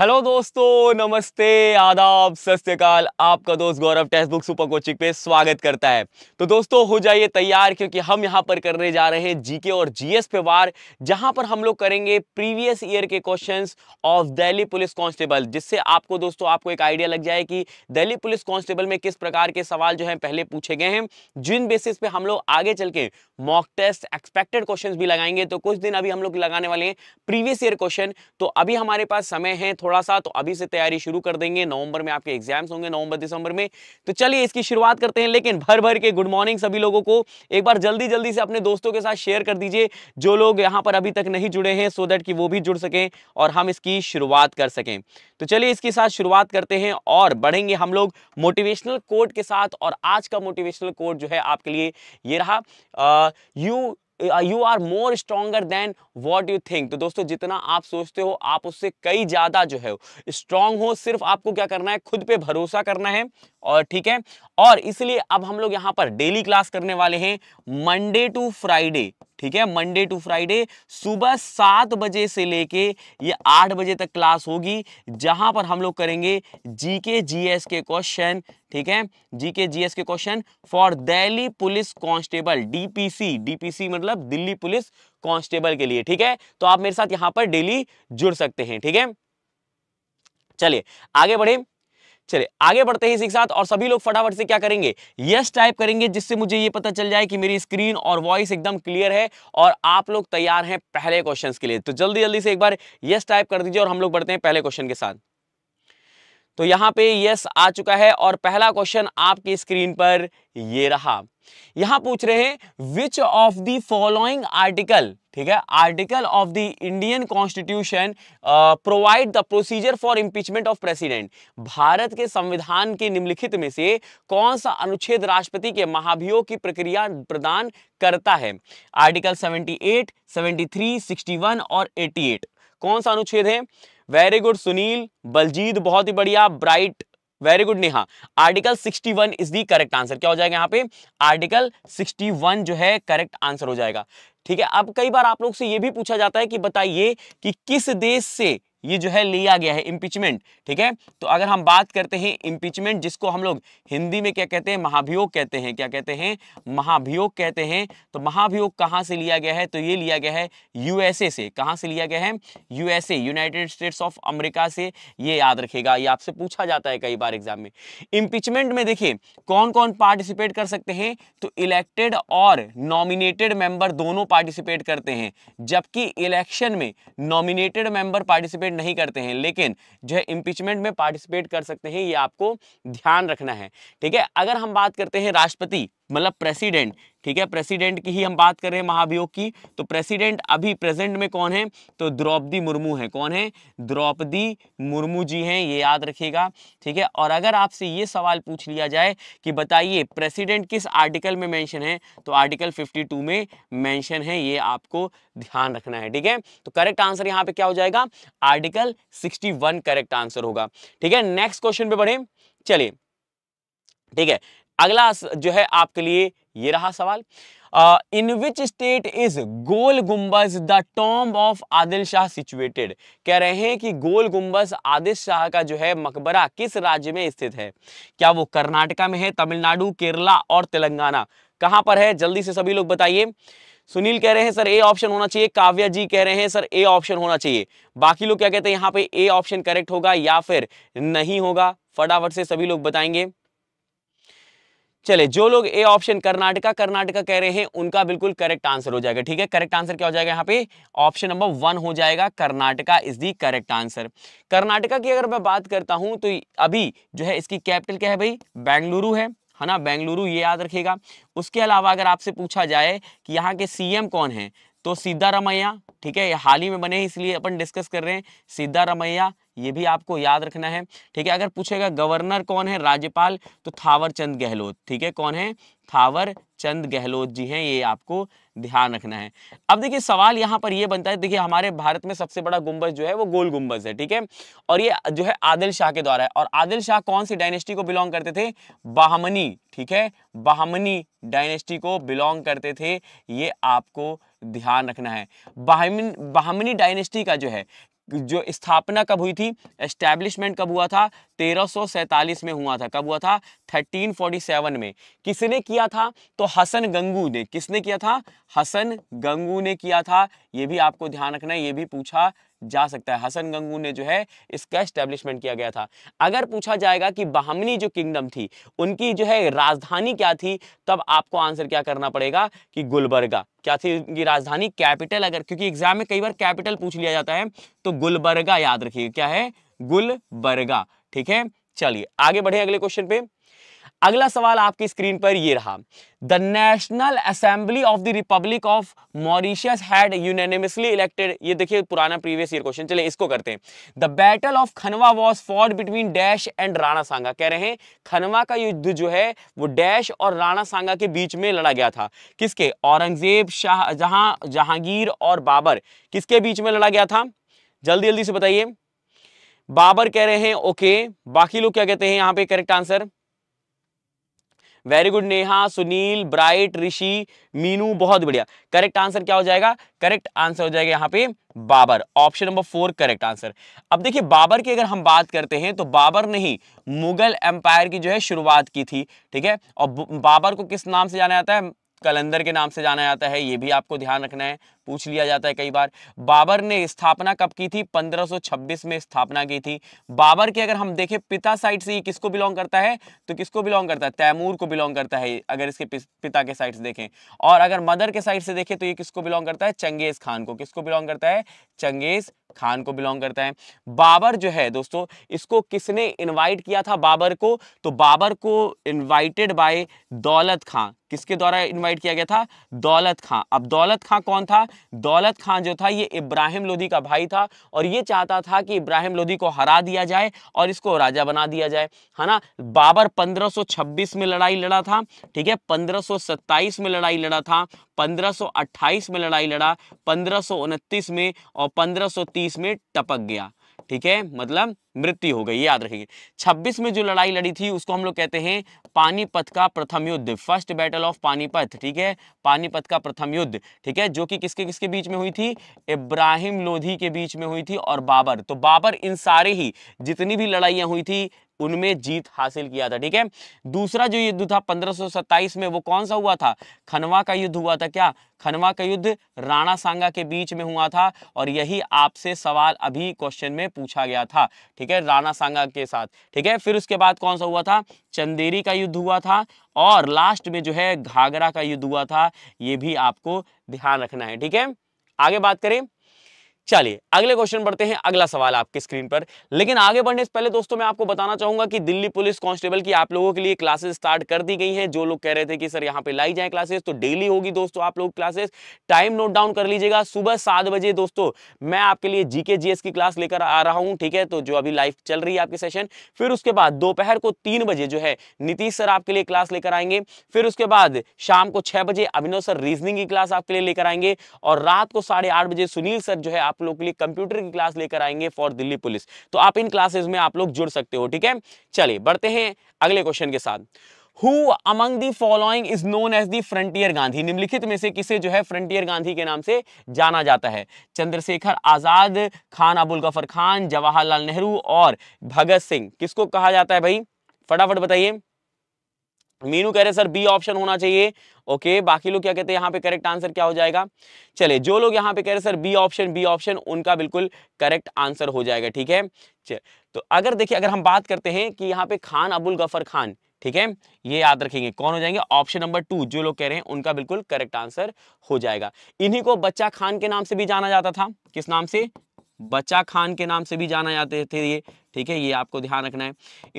Hello दोस्तों नमस्ते आदाब सत्यकाल आपका दोस्त Gaurav text book super coaching पे स्वागत करता है तो दोस्तों हो जाइए तैयार क्योंकि हम यहाँ पर करने जा रहे हैं जीके और जीएस पे वार जहां पर हम लोग करेंगे प्रीवियस ईयर के questions of Delhi police constable जिससे आपको दोस्तों आपको एक आइडिया लग जाए कि दिल्ली पुलिस कांस्टेबल में किस प्रकार के सवाल जो है पहले पूछे गए हैं जिन बेसिस पे हम लोग आगे चल के मॉक टेस्ट एक्सपेक्टेड क्वेश्चन भी लगाएंगे तो कुछ दिन अभी हम लोग लगाने वाले हैं प्रीवियस ईयर क्वेश्चन तो अभी हमारे पास समय है थोड़ा सा तो अभी से तैयारी शुरू कर देंगे नवंबर में आपके एग्जाम्स होंगे नवंबर दिसंबर में तो चलिए इसकी शुरुआत करते हैं लेकिन भर भर के गुड मॉर्निंग सभी लोगों को एक बार जल्दी जल्दी से अपने दोस्तों के साथ शेयर कर दीजिए जो लोग यहाँ पर अभी तक नहीं जुड़े हैं सो देट कि वो भी जुड़ सकें और हम इसकी शुरुआत कर सकें तो चलिए इसके साथ शुरुआत करते हैं और बढ़ेंगे हम लोग मोटिवेशनल कोड के साथ और आज का मोटिवेशनल कोड जो है आपके लिए ये रहा you you are more stronger than what you think तो दोस्तों जितना आप सोचते हो आप उससे कई ज़्यादा जो है स्ट्रांग हो सिर्फ आपको क्या करना है खुद पे भरोसा करना है और ठीक है और इसलिए अब हम लोग यहां पर डेली क्लास करने वाले हैं मंडे टू फ्राइडे ठीक है मंडे टू फ्राइडे सुबह सात बजे से लेके ये आठ बजे तक क्लास होगी जहां पर हम लोग करेंगे जीके जीएस के क्वेश्चन ठीक है जीके जीएस के question for Delhi police constable DPC DPC मतलब दिल्ली पुलिस कांस्टेबल के लिए ठीक है तो आप मेरे साथ यहां पर डेली जुड़ सकते हैं ठीक है चलिए आगे बढ़े चले आगे बढ़ते हैं इसी के साथ और सभी लोग फटाफट से क्या करेंगे यस टाइप करेंगे जिससे मुझे ये पता चल जाए कि मेरी स्क्रीन और वॉइस एकदम क्लियर है और आप लोग तैयार हैं पहले क्वेश्चन के लिए तो जल्दी जल्दी से एक बार यस टाइप कर दीजिए और हम लोग बढ़ते हैं पहले क्वेश्चन के साथ तो यहां पे यस आ चुका है और पहला क्वेश्चन आपकी स्क्रीन पर ये रहा यहां पूछ रहे हैं which of the following article ठीक है article of the Indian constitution provide the procedure for impeachment of president Bharat के संविधान के निम्नलिखित में से कौन सा अनुच्छेद राष्ट्रपति के महाभियोग की प्रक्रिया प्रदान करता है आर्टिकल 78, 73, 61 और 88 कौन सा अनुच्छेद है वेरी गुड सुनील बलजीत बहुत ही बढ़िया bright very good Neha article 61 is the correct answer क्या हो जाएगा यहाँ पे आर्टिकल 61 जो है करेक्ट आंसर हो जाएगा ठीक है अब कई बार आप लोग से ये भी पूछा जाता है कि बताइए कि किस देश से ये जो है लिया गया है इम्पीचमेंट ठीक है तो अगर हम बात करते हैं इम्पीचमेंट जिसको हम लोग हिंदी में क्या कहते हैं महाभियोग कहते हैं क्या कहते हैं महाभियोग कहते हैं तो महाभियोग कहाँ से लिया गया है तो ये लिया गया है यूएसए से कहाँ से लिया गया है USA United States of America से ये याद रखेगा ये आपसे पूछा जाता है कई बार एग्जाम में इम्पीचमेंट में देखिए कौन कौन पार्टिसिपेट कर सकते हैं तो इलेक्टेड और नॉमिनेटेड मेंबर दोनों पार्टिसिपेट करते हैं जबकि इलेक्शन में नॉमिनेटेड मेंबर पार्टिसिपेट पार्टिसिपेट नहीं करते हैं लेकिन जो है इम्पीचमेंट में पार्टिसिपेट कर सकते हैं ये आपको ध्यान रखना है ठीक है अगर हम बात करते हैं राष्ट्रपति मतलब प्रेसिडेंट ठीक है प्रेसिडेंट की ही हम बात कर रहे हैं महाभियोग की तो प्रेसिडेंट अभी प्रेजेंट में कौन है तो द्रौपदी मुर्मू है कौन है द्रौपदी मुर्मू जी हैं ये याद रखिएगा ठीक है और अगर आपसे ये सवाल पूछ लिया जाए कि बताइए प्रेसिडेंट किस आर्टिकल में मैंशन है तो आर्टिकल 52 में मैंशन है ये आपको ध्यान रखना है ठीक है तो करेक्ट आंसर यहाँ पे क्या हो जाएगा आर्टिकल वन करेक्ट आंसर होगा ठीक है नेक्स्ट क्वेश्चन पे बढ़े चलिए ठीक है अगला जो है आपके लिए ये रहा सवाल इन which state is Gol Gumbaz the tomb of Adil Shah situated कह रहे हैं कि गोल गुम्बस आदिल शाह का जो है मकबरा किस राज्य में स्थित है क्या वो कर्नाटका में है तमिलनाडु केरला और तेलंगाना कहां पर है जल्दी से सभी लोग बताइए सुनील कह रहे हैं सर ए ऑप्शन होना चाहिए काव्या जी कह रहे हैं सर ए ऑप्शन होना चाहिए बाकी लोग क्या कहते हैं यहाँ पे ए ऑप्शन करेक्ट होगा या फिर नहीं होगा फटाफट से सभी लोग बताएंगे चले जो लोग ए ऑप्शन कर्नाटका कर्नाटका कह रहे हैं उनका बिल्कुल करेक्ट आंसर हो जाएगा ठीक है करेक्ट आंसर क्या हो जाएगा यहाँ पे ऑप्शन नंबर वन हो जाएगा Karnataka is the correct answer Karnataka की अगर मैं बात करता हूं तो अभी जो है इसकी कैपिटल क्या है भाई बेंगलुरु है है ना बेंगलुरु ये याद रखेगा उसके अलावा अगर आपसे पूछा जाए कि यहाँ के सीएम कौन है तो सीधा ठीक है हाल ही में बने इसलिए अपन डिस्कस कर रहे हैं सीधा ये भी आपको याद रखना है ठीक है अगर पूछेगा गवर्नर कौन है राज्यपाल तो थावर चंद गहलोत ठीक है कौन है थावर चंद गहलोत जी हैं ये आपको ध्यान रखना है अब देखिए सवाल यहाँ पर ये बनता है देखिए हमारे भारत में सबसे बड़ा गुंबज जो है वो गोल गुंबज है ठीक है और ये जो है आदिल शाह के द्वारा है और आदिल शाह कौन सी डायनेस्टी को बिलोंग करते थे बाहमनी ठीक है बाहमनी डायनेस्टी को बिलोंग करते थे ये आपको ध्यान रखना है बाहमिन बाहमनी डायनेस्टी का जो है जो स्थापना कब हुई थी एस्टैब्लिशमेंट कब हुआ था 1347 में हुआ था कब हुआ था 1347 में किसने किया था तो हसन गंगू ने किसने किया था हसन गंगू ने किया था ये भी आपको ध्यान रखना है ये भी पूछा जा सकता है हसन गंगू ने जो है इसका एस्टेब्लिशमेंट किया गया था अगर पूछा जाएगा कि बहमनी जो किंगडम थी उनकी जो है राजधानी क्या थी तब आपको आंसर क्या करना पड़ेगा कि गुलबर्गा क्या थी उनकी राजधानी कैपिटल अगर क्योंकि एग्जाम में कई बार कैपिटल पूछ लिया जाता है तो गुलबर्गा याद रखिए क्या है गुलबर्गा ठीक है चलिए आगे बढ़े अगले क्वेश्चन पे अगला सवाल आपकी स्क्रीन पर ये रहा the national assembly of the republic of Mauritius had unanimously elected ये देखिए पुराना प्रीवियस ईयर क्वेश्चन चले इसको करते हैं the battle of Khanwa was fought between dash and Rana Sanga कह रहे हैं खनवा का युद्ध जो है वो डैश और राणा सांगा के बीच में लड़ा गया था किसके औरंगजेब शाह जहां जहांगीर और बाबर किसके बीच में लड़ा गया था जल्दी जल्दी से बताइए बाबर कह रहे हैं ओके बाकी लोग क्या कहते हैं यहाँ पे correct answer very good Neha Sunil bright Rishi Meenu बहुत बढ़िया करेक्ट आंसर क्या हो जाएगा करेक्ट आंसर हो जाएगा यहाँ पे Babur option number four correct answer अब देखिए बाबर की अगर हम बात करते हैं तो बाबर ने ही मुगल एम्पायर की जो है शुरुआत की थी ठीक है और बाबर को किस नाम से जाना जाता है कलंदर के नाम से जाना जाता है ये भी आपको ध्यान रखना है पूछ लिया जाता है कई बार बाबर ने स्थापना कब की थी 1526 में स्थापना की थी बाबर के अगर हम देखें पिता साइड से किसको बिलोंग करता है तो किसको बिलोंग करता है तैमूर को बिलोंग करता है अगर इसके पिता के साइड से देखें और अगर मदर के साइड से देखें तो ये किसको बिलोंग करता है चंगेज खान को किसको बिलोंग करता है चंगेज खान को बिलोंग करता है बाबर जो है दोस्तों इसको किसने इनवाइट किया था बाबर को तो बाबर को इनवाइटेड बाय दौलत खान किसके द्वारा इनवाइट किया गया था दौलत खान अब दौलत खान कौन था दौलत खान जो था ये इब्राहिम लोधी का भाई था और ये चाहता था कि इब्राहिम लोधी को हरा दिया जाए और इसको राजा बना दिया जाए है ना बाबर 1526 में लड़ाई लड़ा था ठीक है 1527 में लड़ाई लड़ा था 1528 में लड़ाई लड़ा पंद्रह में और पंद्रह 1930 में टपक गया ठीक है मतलब मृत्यु हो गई याद रखेंगे 26 में जो लड़ाई लड़ी थी उसको हम लोग कहते हैं पानीपत का प्रथम युद्ध फर्स्ट बैटल ऑफ पानीपत ठीक है पानीपत का प्रथम युद्ध ठीक है जो कि किसके किसके बीच में हुई थी इब्राहिम लोधी के बीच में हुई थी और बाबर तो बाबर इन सारे ही जितनी भी लड़ाइयां हुई थी उनमें जीत हासिल किया था ठीक है दूसरा जो युद्ध था 1527 में वो कौन सा हुआ था खनवा का युद्ध हुआ था क्या खनवा का युद्ध राणा सांगा के बीच में हुआ था और यही आपसे सवाल अभी क्वेश्चन में पूछा गया था ठीक है राणा सांगा के साथ ठीक है फिर उसके बाद कौन सा हुआ था चंदेरी का युद्ध हुआ था और लास्ट में जो है घाघरा का युद्ध हुआ था ये भी आपको ध्यान रखना है ठीक है आगे बात करें चलिए अगले क्वेश्चन बढ़ते हैं अगला सवाल आपके स्क्रीन पर लेकिन आगे बढ़ने से पहले दोस्तों मैं आपको बताना चाहूंगा कि दिल्ली पुलिस कांस्टेबल की आप लोगों के लिए क्लासेस स्टार्ट कर दी गई हैं जो लोग कह रहे थे कि सर यहां पे लाई जाए क्लासेस तो डेली होगी दोस्तों आप लोग क्लासेस टाइम नोट डाउन कर लीजिएगा सुबह सात बजे दोस्तों मैं आपके लिए जीके जीएस की क्लास लेकर आ रहा हूँ ठीक है तो जो अभी लाइव चल रही है आपकी सेशन फिर उसके बाद दोपहर को तीन बजे जो है नीतीश सर आपके लिए क्लास लेकर आएंगे फिर उसके बाद शाम को छह बजे अभिनव सर रीजनिंग की क्लास आपके लिए लेकर आएंगे और रात को साढ़े बजे सुनील सर जो है आप लोग के लिए कंप्यूटर की क्लास लेकर आएंगे फॉर दिल्ली पुलिस तो आप इन क्लासेज में आप लोग जुड़ सकते हो ठीक है चलिए बढ़ते हैं अगले क्वेश्चन के साथ Who among the following is known as the Frontier Gandhi? निम्नलिखित में से किसे जो है Frontier Gandhi के नाम से जाना जाता है चंद्रशेखर आजाद खान अबुल गफर खान जवाहरलाल नेहरू और भगत सिंह किसको कहा जाता है भाई फटाफट बताइए मीनू कह रहे सर बी ऑप्शन होना चाहिए ओके बाकी लोग क्या कहते हैं यहाँ पे करेक्ट आंसर क्या हो जाएगा चले जो लोग यहाँ पे कह रहे sir B option B option उनका बिल्कुल करेक्ट आंसर हो जाएगा ठीक है तो अगर देखिए अगर हम बात करते हैं कि यहाँ पे खान अबुल गफर खान ठीक है ये याद रखेंगे कौन हो जाएंगे ऑप्शन नंबर टू जो लोग कह रहे हैं उनका बिल्कुल करेक्ट आंसर हो जाएगा इन्हीं को बच्चा खान के नाम से भी जाना जाता था किस नाम से बचा खान के नाम से भी जाना जाते थे ये ठीक है ये आपको ध्यान रखना है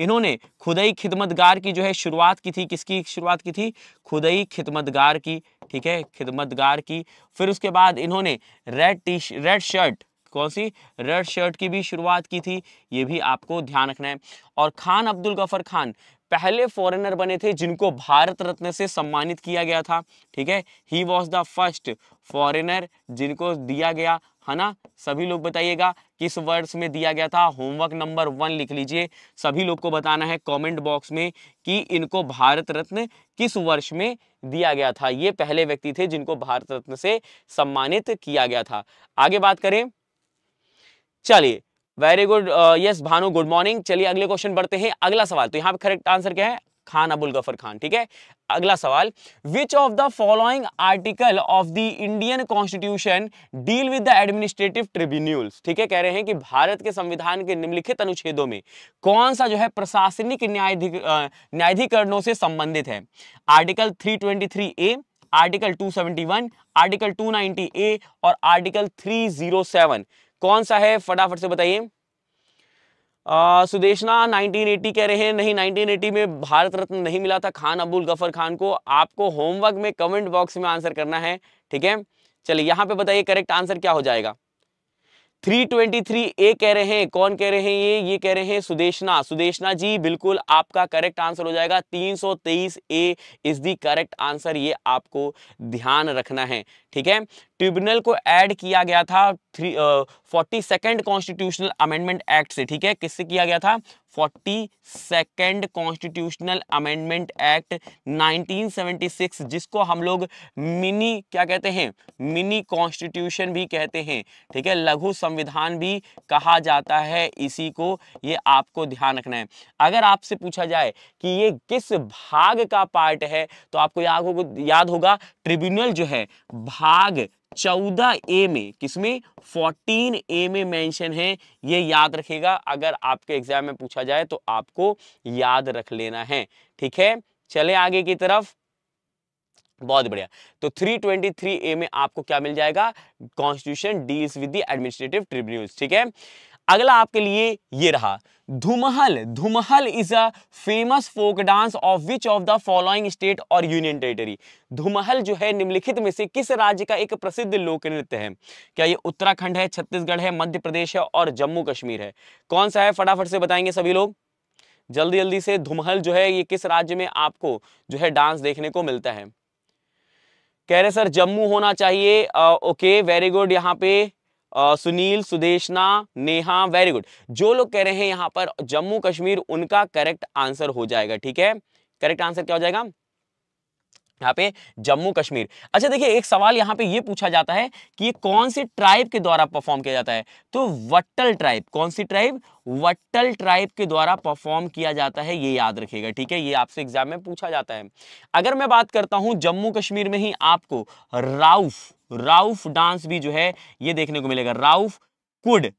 इन्होंने खुदई खिदमतगार की जो है शुरुआत की थी किसकी शुरुआत की थी खुदई खिदमतगार की ठीक है खिदमतगार की फिर उसके बाद इन्होंने रेड टी रेड शर्ट कौन सी रेड शर्ट की भी शुरुआत की थी ये भी आपको ध्यान रखना है और खान अब्दुल गफर खान पहले फॉरेनर बने थे जिनको भारत रत्न से सम्मानित किया गया था ठीक है he was the first foreigner जिनको दिया गया है ना सभी लोग बताइएगा किस वर्ष में दिया गया था होमवर्क नंबर वन लिख लीजिए सभी लोग को बताना है कमेंट बॉक्स में कि इनको भारत रत्न किस वर्ष में दिया गया था ये पहले व्यक्ति थे जिनको भारत रत्न से सम्मानित किया गया था आगे बात करें चलिए very good yes Bhanu good morning चलिए अगले क्वेश्चन बढ़ते हैं अगला सवाल तो यहाँ पे करेक्ट आंसर क्या है खान अबुल गफर खान ठीक है अगला सवाल which of the following article of the Indian constitution deal with the administrative tribunals ठीक है कह रहे हैं कि भारत के संविधान के निम्नलिखित अनुच्छेदों में कौन सा जो है प्रशासनिक न्यायाधिक न्यायाधिकरणों से संबंधित है article 323 A article 271 article 290 A और आर्टिकल 307 कौन सा है फटाफट से बताइए सुदेशना 1980 कह रहे हैं नहीं 1980 में भारत रत्न नहीं मिला था खान अबुल गफर खान को आपको होमवर्क में कमेंट बॉक्स में आंसर करना है ठीक है चलिए यहाँ पे बताइए करेक्ट आंसर क्या हो जाएगा 323 ए कह रहे हैं कौन कह रहे हैं ये ये कह रहे हैं सुदेशना सुदेशना जी बिल्कुल आपका करेक्ट आंसर हो जाएगा 323 A is the correct answer ये आपको ध्यान रखना है ठीक है ट्रिब्यूनल को ऐड किया गया था three forty second constitutional amendment act से ठीक है किससे किया गया था forty second constitutional amendment act 1976 जिसको हम लोग मिनी क्या कहते हैं मिनी कॉन्स्टिट्यूशन भी कहते हैं ठीक है लघु संविधान भी कहा जाता है इसी को ये आपको ध्यान रखना है अगर आपसे पूछा जाए कि ये किस भाग का पार्ट है तो आपको याद होगा याद होगा ट्रिब्यूनल जो है भाग भाग चौदह ए में किसमें फोर्टीन ए में मेंशन है ये याद रखेगा अगर आपके एग्जाम में पूछा जाए तो आपको याद रख लेना है ठीक है चले आगे की तरफ बहुत बढ़िया तो 323 ए में आपको क्या मिल जाएगा constitution deals with the administrative tribunals ठीक है अगला आपके लिए ये रहा Dhumhal Dhumhal is a famous folk dance of which of the following state और यूनियन टेरिटरी धुमहल जो है निम्नलिखित में से किस राज्य का एक प्रसिद्ध लोक नृत्य है क्या ये उत्तराखंड है छत्तीसगढ़ है मध्य प्रदेश है और जम्मू कश्मीर है कौन सा है फटाफट से बताएंगे सभी लोग जल्दी जल्दी से धुमहल जो है ये किस राज्य में आपको जो है डांस देखने को मिलता है कह रहे सर जम्मू होना चाहिए आ, ओके वेरी गुड यहाँ पे सुनील सुदेशना नेहा वेरी गुड जो लोग कह रहे हैं यहां पर जम्मू कश्मीर उनका करेक्ट आंसर हो जाएगा ठीक है करेक्ट आंसर क्या हो जाएगा यहाँ पे जम्मू कश्मीर अच्छा देखिए एक सवाल यहाँ पे ये पूछा जाता है कि ये कौन सी ट्राइब के द्वारा परफॉर्म किया जाता है तो वट्टल ट्राइब कौन सी ट्राइब वट्टल ट्राइब के द्वारा परफॉर्म किया जाता है ये याद रखिएगा ठीक है ये आपसे एग्जाम में पूछा जाता है अगर मैं बात करता हूँ जम्मू कश्मीर में ही आपको राउफ राउफ डांस भी जो है ये देखने को मिलेगा राउफ कुड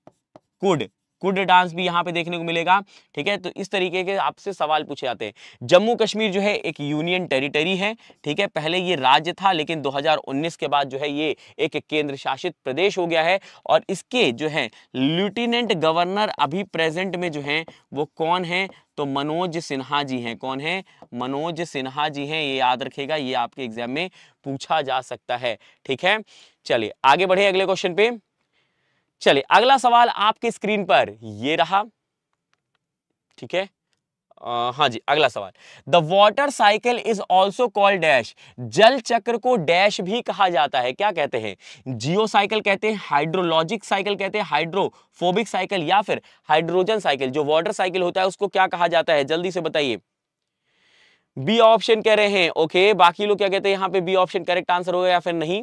कुड कुड डांस भी यहाँ पे देखने को मिलेगा ठीक है तो इस तरीके के आपसे सवाल पूछे जाते हैं जम्मू कश्मीर जो है एक यूनियन टेरिटरी है ठीक है पहले ये राज्य था लेकिन 2019 के बाद जो है ये एक केंद्र शासित प्रदेश हो गया है और इसके जो है लेफ्टिनेंट गवर्नर अभी प्रेजेंट में जो है वो कौन है तो मनोज सिन्हा जी हैं कौन है मनोज सिन्हा जी हैं ये याद रखेगा ये आपके एग्जाम में पूछा जा सकता है ठीक है चलिए आगे बढ़े अगले क्वेश्चन पे चलिए अगला सवाल आपके स्क्रीन पर ये रहा ठीक है हाँ जी अगला सवाल the water cycle is also called dash जल चक्र को डैश भी कहा जाता है क्या कहते हैं जियो साइकिल कहते हैं हाइड्रोलॉजिक साइकिल कहते हैं हाइड्रोफोबिक साइकिल या फिर हाइड्रोजन साइकिल जो वॉटर साइकिल होता है उसको क्या कहा जाता है जल्दी से बताइए बी ऑप्शन कह रहे हैं ओके बाकी लोग क्या कहते हैं यहां पे बी ऑप्शन करेक्ट आंसर होगा या फिर नहीं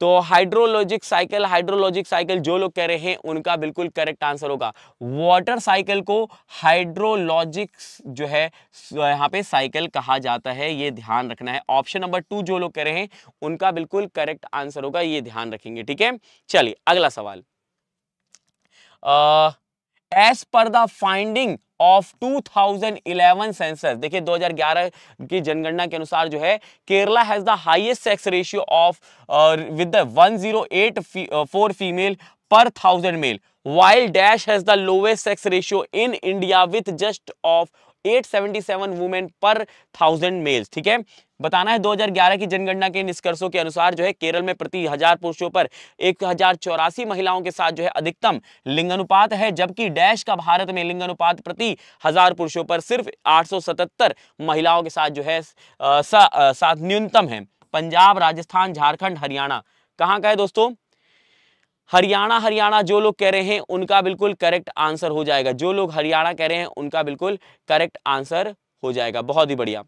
तो हाइड्रोलॉजिक साइकिल हाइड्रोलॉजिक साइकिल जो लोग कह रहे हैं उनका बिल्कुल करेक्ट आंसर होगा वाटर साइकिल को हाइड्रोलॉजिक जो है यहाँ पे साइकिल कहा जाता है ये ध्यान रखना है ऑप्शन नंबर टू जो लोग कह रहे हैं उनका बिल्कुल करेक्ट आंसर होगा ये ध्यान रखेंगे ठीक है चलिए अगला सवाल as per the finding of 2011 census देखिए 2011 की जनगणना के अनुसार जो है Kerala has the highest sex ratio of with the four female per thousand male while dash has the lowest sex ratio in India with just of 877 women per thousand males ठीक है बताना है 2011 की जनगणना के निष्कर्षों के अनुसार जो है केरल में प्रति हजार पुरुषों पर एक महिलाओं के साथ जो है अधिकतम लिंगानुपात है जबकि डैश का भारत में लिंगानुपात प्रति हजार पुरुषों पर सिर्फ 877 महिलाओं के साथ जो है आ, सा, आ, साथ न्यूनतम है पंजाब राजस्थान झारखंड हरियाणा कहाँ का है दोस्तों हरियाणा हरियाणा जो लोग कह रहे हैं उनका बिल्कुल करेक्ट आंसर हो जाएगा जो लोग हरियाणा कह रहे हैं उनका बिल्कुल करेक्ट आंसर हो जाएगा बहुत ही बढ़िया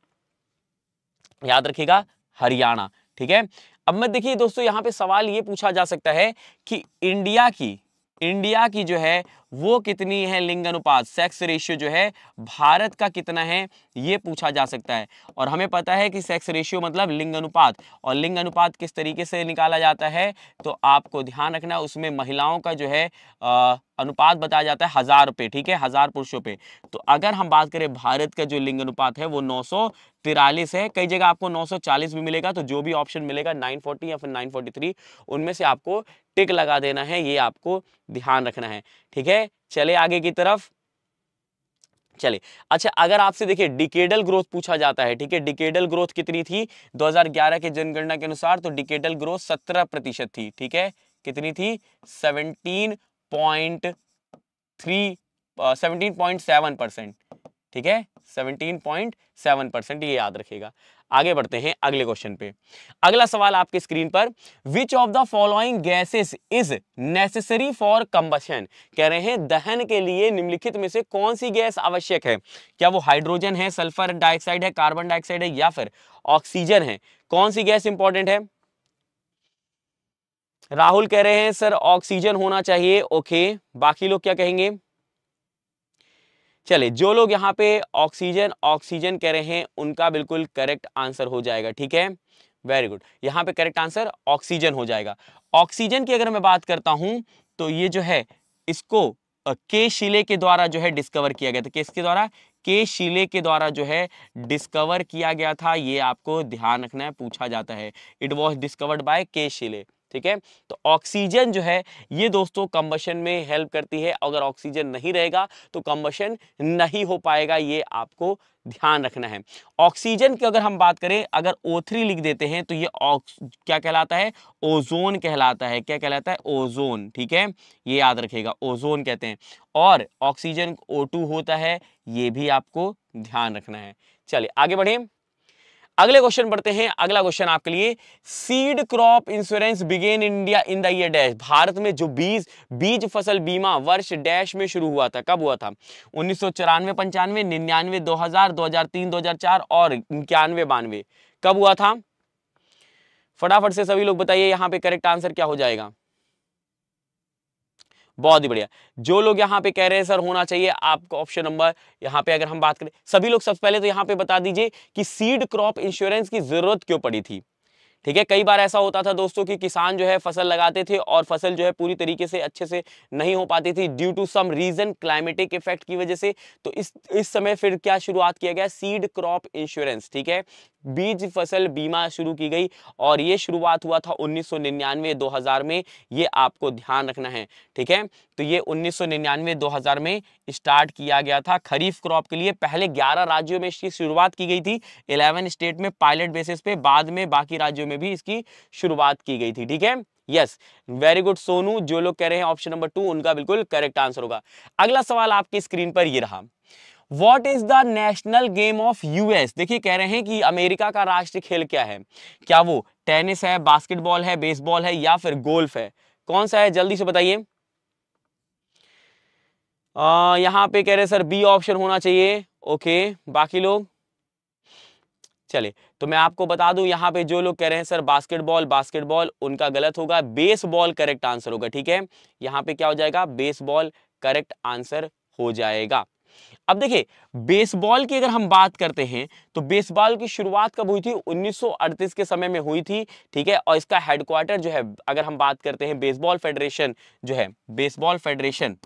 याद रखिएगा हरियाणा ठीक है अब मैं देखिए दोस्तों यहां पे सवाल ये पूछा जा सकता है कि इंडिया की इंडिया की जो है वो कितनी है लिंग अनुपात सेक्स रेशियो जो है भारत का कितना है ये पूछा जा सकता है और हमें पता है कि सेक्स रेशियो मतलब लिंग अनुपात और लिंग अनुपात किस तरीके से निकाला जाता है तो आपको ध्यान रखना उसमें महिलाओं का जो है आ, अनुपात बताया जाता है हज़ार पे ठीक है हज़ार पुरुषों पे तो अगर हम बात करें भारत का जो लिंग अनुपात है वो नौ तिरालीस है कई जगह आपको 940 भी मिलेगा तो जो भी ऑप्शन मिलेगा 940 या फिर 943 उनमें से आपको टिक लगा देना है ये आपको ध्यान रखना है ठीक है चले आगे की तरफ चले अच्छा अगर आपसे देखिए डिकेडल ग्रोथ पूछा जाता है ठीक है डिकेडल ग्रोथ कितनी थी 2011 के जनगणना के अनुसार तो डिकेडल ग्रोथ 17 प्रतिशत थी ठीक है कितनी थी 17.3 पॉइंट परसेंट ठीक है सेवनटीन पॉइंट सेवन परसेंट ये याद रखेगा आगे बढ़ते हैं अगले क्वेश्चन पे अगला सवाल आपके स्क्रीन पर which of the following gases is necessary for combustion कह रहे हैं दहन के लिए निम्नलिखित में से कौन सी गैस आवश्यक है क्या वो हाइड्रोजन है सल्फर डाइऑक्साइड है कार्बन डाइऑक्साइड है या फिर ऑक्सीजन है कौन सी गैस इंपॉर्टेंट है राहुल कह रहे हैं सर ऑक्सीजन होना चाहिए ओके बाकी लोग क्या कहेंगे चले जो लोग यहाँ पे ऑक्सीजन ऑक्सीजन कह रहे हैं उनका बिल्कुल करेक्ट आंसर हो जाएगा ठीक है वेरी गुड यहाँ पे करेक्ट आंसर ऑक्सीजन हो जाएगा ऑक्सीजन की अगर मैं बात करता हूँ तो ये जो है इसको के शिले के द्वारा जो है डिस्कवर किया गया था किसके द्वारा के शिले के द्वारा जो है डिस्कवर किया गया था ये आपको ध्यान रखना है पूछा जाता है इट वॉज डिस्कवर्ड बाय के शिले ठीक है तो ऑक्सीजन जो है ये दोस्तों कंबशन में हेल्प करती है अगर ऑक्सीजन नहीं रहेगा तो कंबशन नहीं हो पाएगा ये आपको ध्यान रखना है ऑक्सीजन की अगर हम बात करें अगर O3 लिख देते हैं तो ये क्या कहलाता है ओजोन कहलाता है क्या कहलाता है ओजोन ठीक है ये याद रखेगा ओजोन कहते हैं और ऑक्सीजन O2 होता है ये भी आपको ध्यान रखना है चलिए आगे बढ़ें अगले क्वेश्चन पढ़ते हैं अगला क्वेश्चन आपके लिए seed crop insurance begin India in the year dash Bharat में जो बीज बीज फसल बीमा वर्ष डैश में शुरू हुआ था कब हुआ था उन्नीस सौ चौरानवे पंचानवे निन्यानवे दो हजार दो हजार तीन दो हजार चार और इक्यानवे बानवे कब हुआ था फटाफट से सभी लोग बताइए यहां पे करेक्ट आंसर क्या हो जाएगा बहुत ही बढ़िया जो लोग यहाँ पे कह रहे हैं सर होना चाहिए आपको ऑप्शन नंबर यहाँ पे अगर हम बात करें सभी लोग सबसे पहले तो यहाँ पे बता दीजिए कि सीड क्रॉप इंश्योरेंस की जरूरत क्यों पड़ी थी ठीक है कई बार ऐसा होता था दोस्तों कि किसान जो है फसल लगाते थे और फसल जो है पूरी तरीके से अच्छे से नहीं हो पाती थी due to some reason climatic effect की वजह से तो इस इस समय फिर क्या शुरुआत किया गया सीड क्रॉप इंश्योरेंस ठीक है बीज फसल बीमा शुरू की गई और ये शुरुआत हुआ था 1999 2000 में ये आपको ध्यान रखना है ठीक है तो ये 1999 2000 में स्टार्ट किया गया था खरीफ क्रॉप के लिए पहले 11 राज्यों में इसकी शुरुआत की गई थी 11 स्टेट में पायलट बेसिस पे बाद में बाकी राज्यों में भी इसकी शुरुआत की गई थी ठीक है यस वेरी गुड सोनू जो लोग कह रहे हैं ऑप्शन नंबर टू उनका बिल्कुल करेक्ट आंसर होगा अगला सवाल आपकी स्क्रीन पर ये रहा what is the national game of US देखिए कह रहे हैं कि अमेरिका का राष्ट्रीय खेल क्या है क्या वो टेनिस है बास्केटबॉल है बेसबॉल है या फिर गोल्फ है कौन सा है जल्दी से बताइए यहां पे कह रहे सर बी ऑप्शन होना चाहिए ओके बाकी लोग चले तो मैं आपको बता दूं यहाँ पे जो लोग कह रहे हैं सर बास्केटबॉल बास्केटबॉल उनका गलत होगा बेसबॉल करेक्ट आंसर होगा ठीक है यहाँ पे क्या हो जाएगा बेसबॉल करेक्ट आंसर हो जाएगा अब देखिए बेसबॉल की अगर हम बात करते हैं तो बेसबॉल की शुरुआत कब हुई थी 1938 के समय में हुई थी ठीक है और इसका हेडक्वार्टर जो है अगर हम बात करते हैं बेसबॉल फेडरेशन जो है बेसबॉल फेडरेशन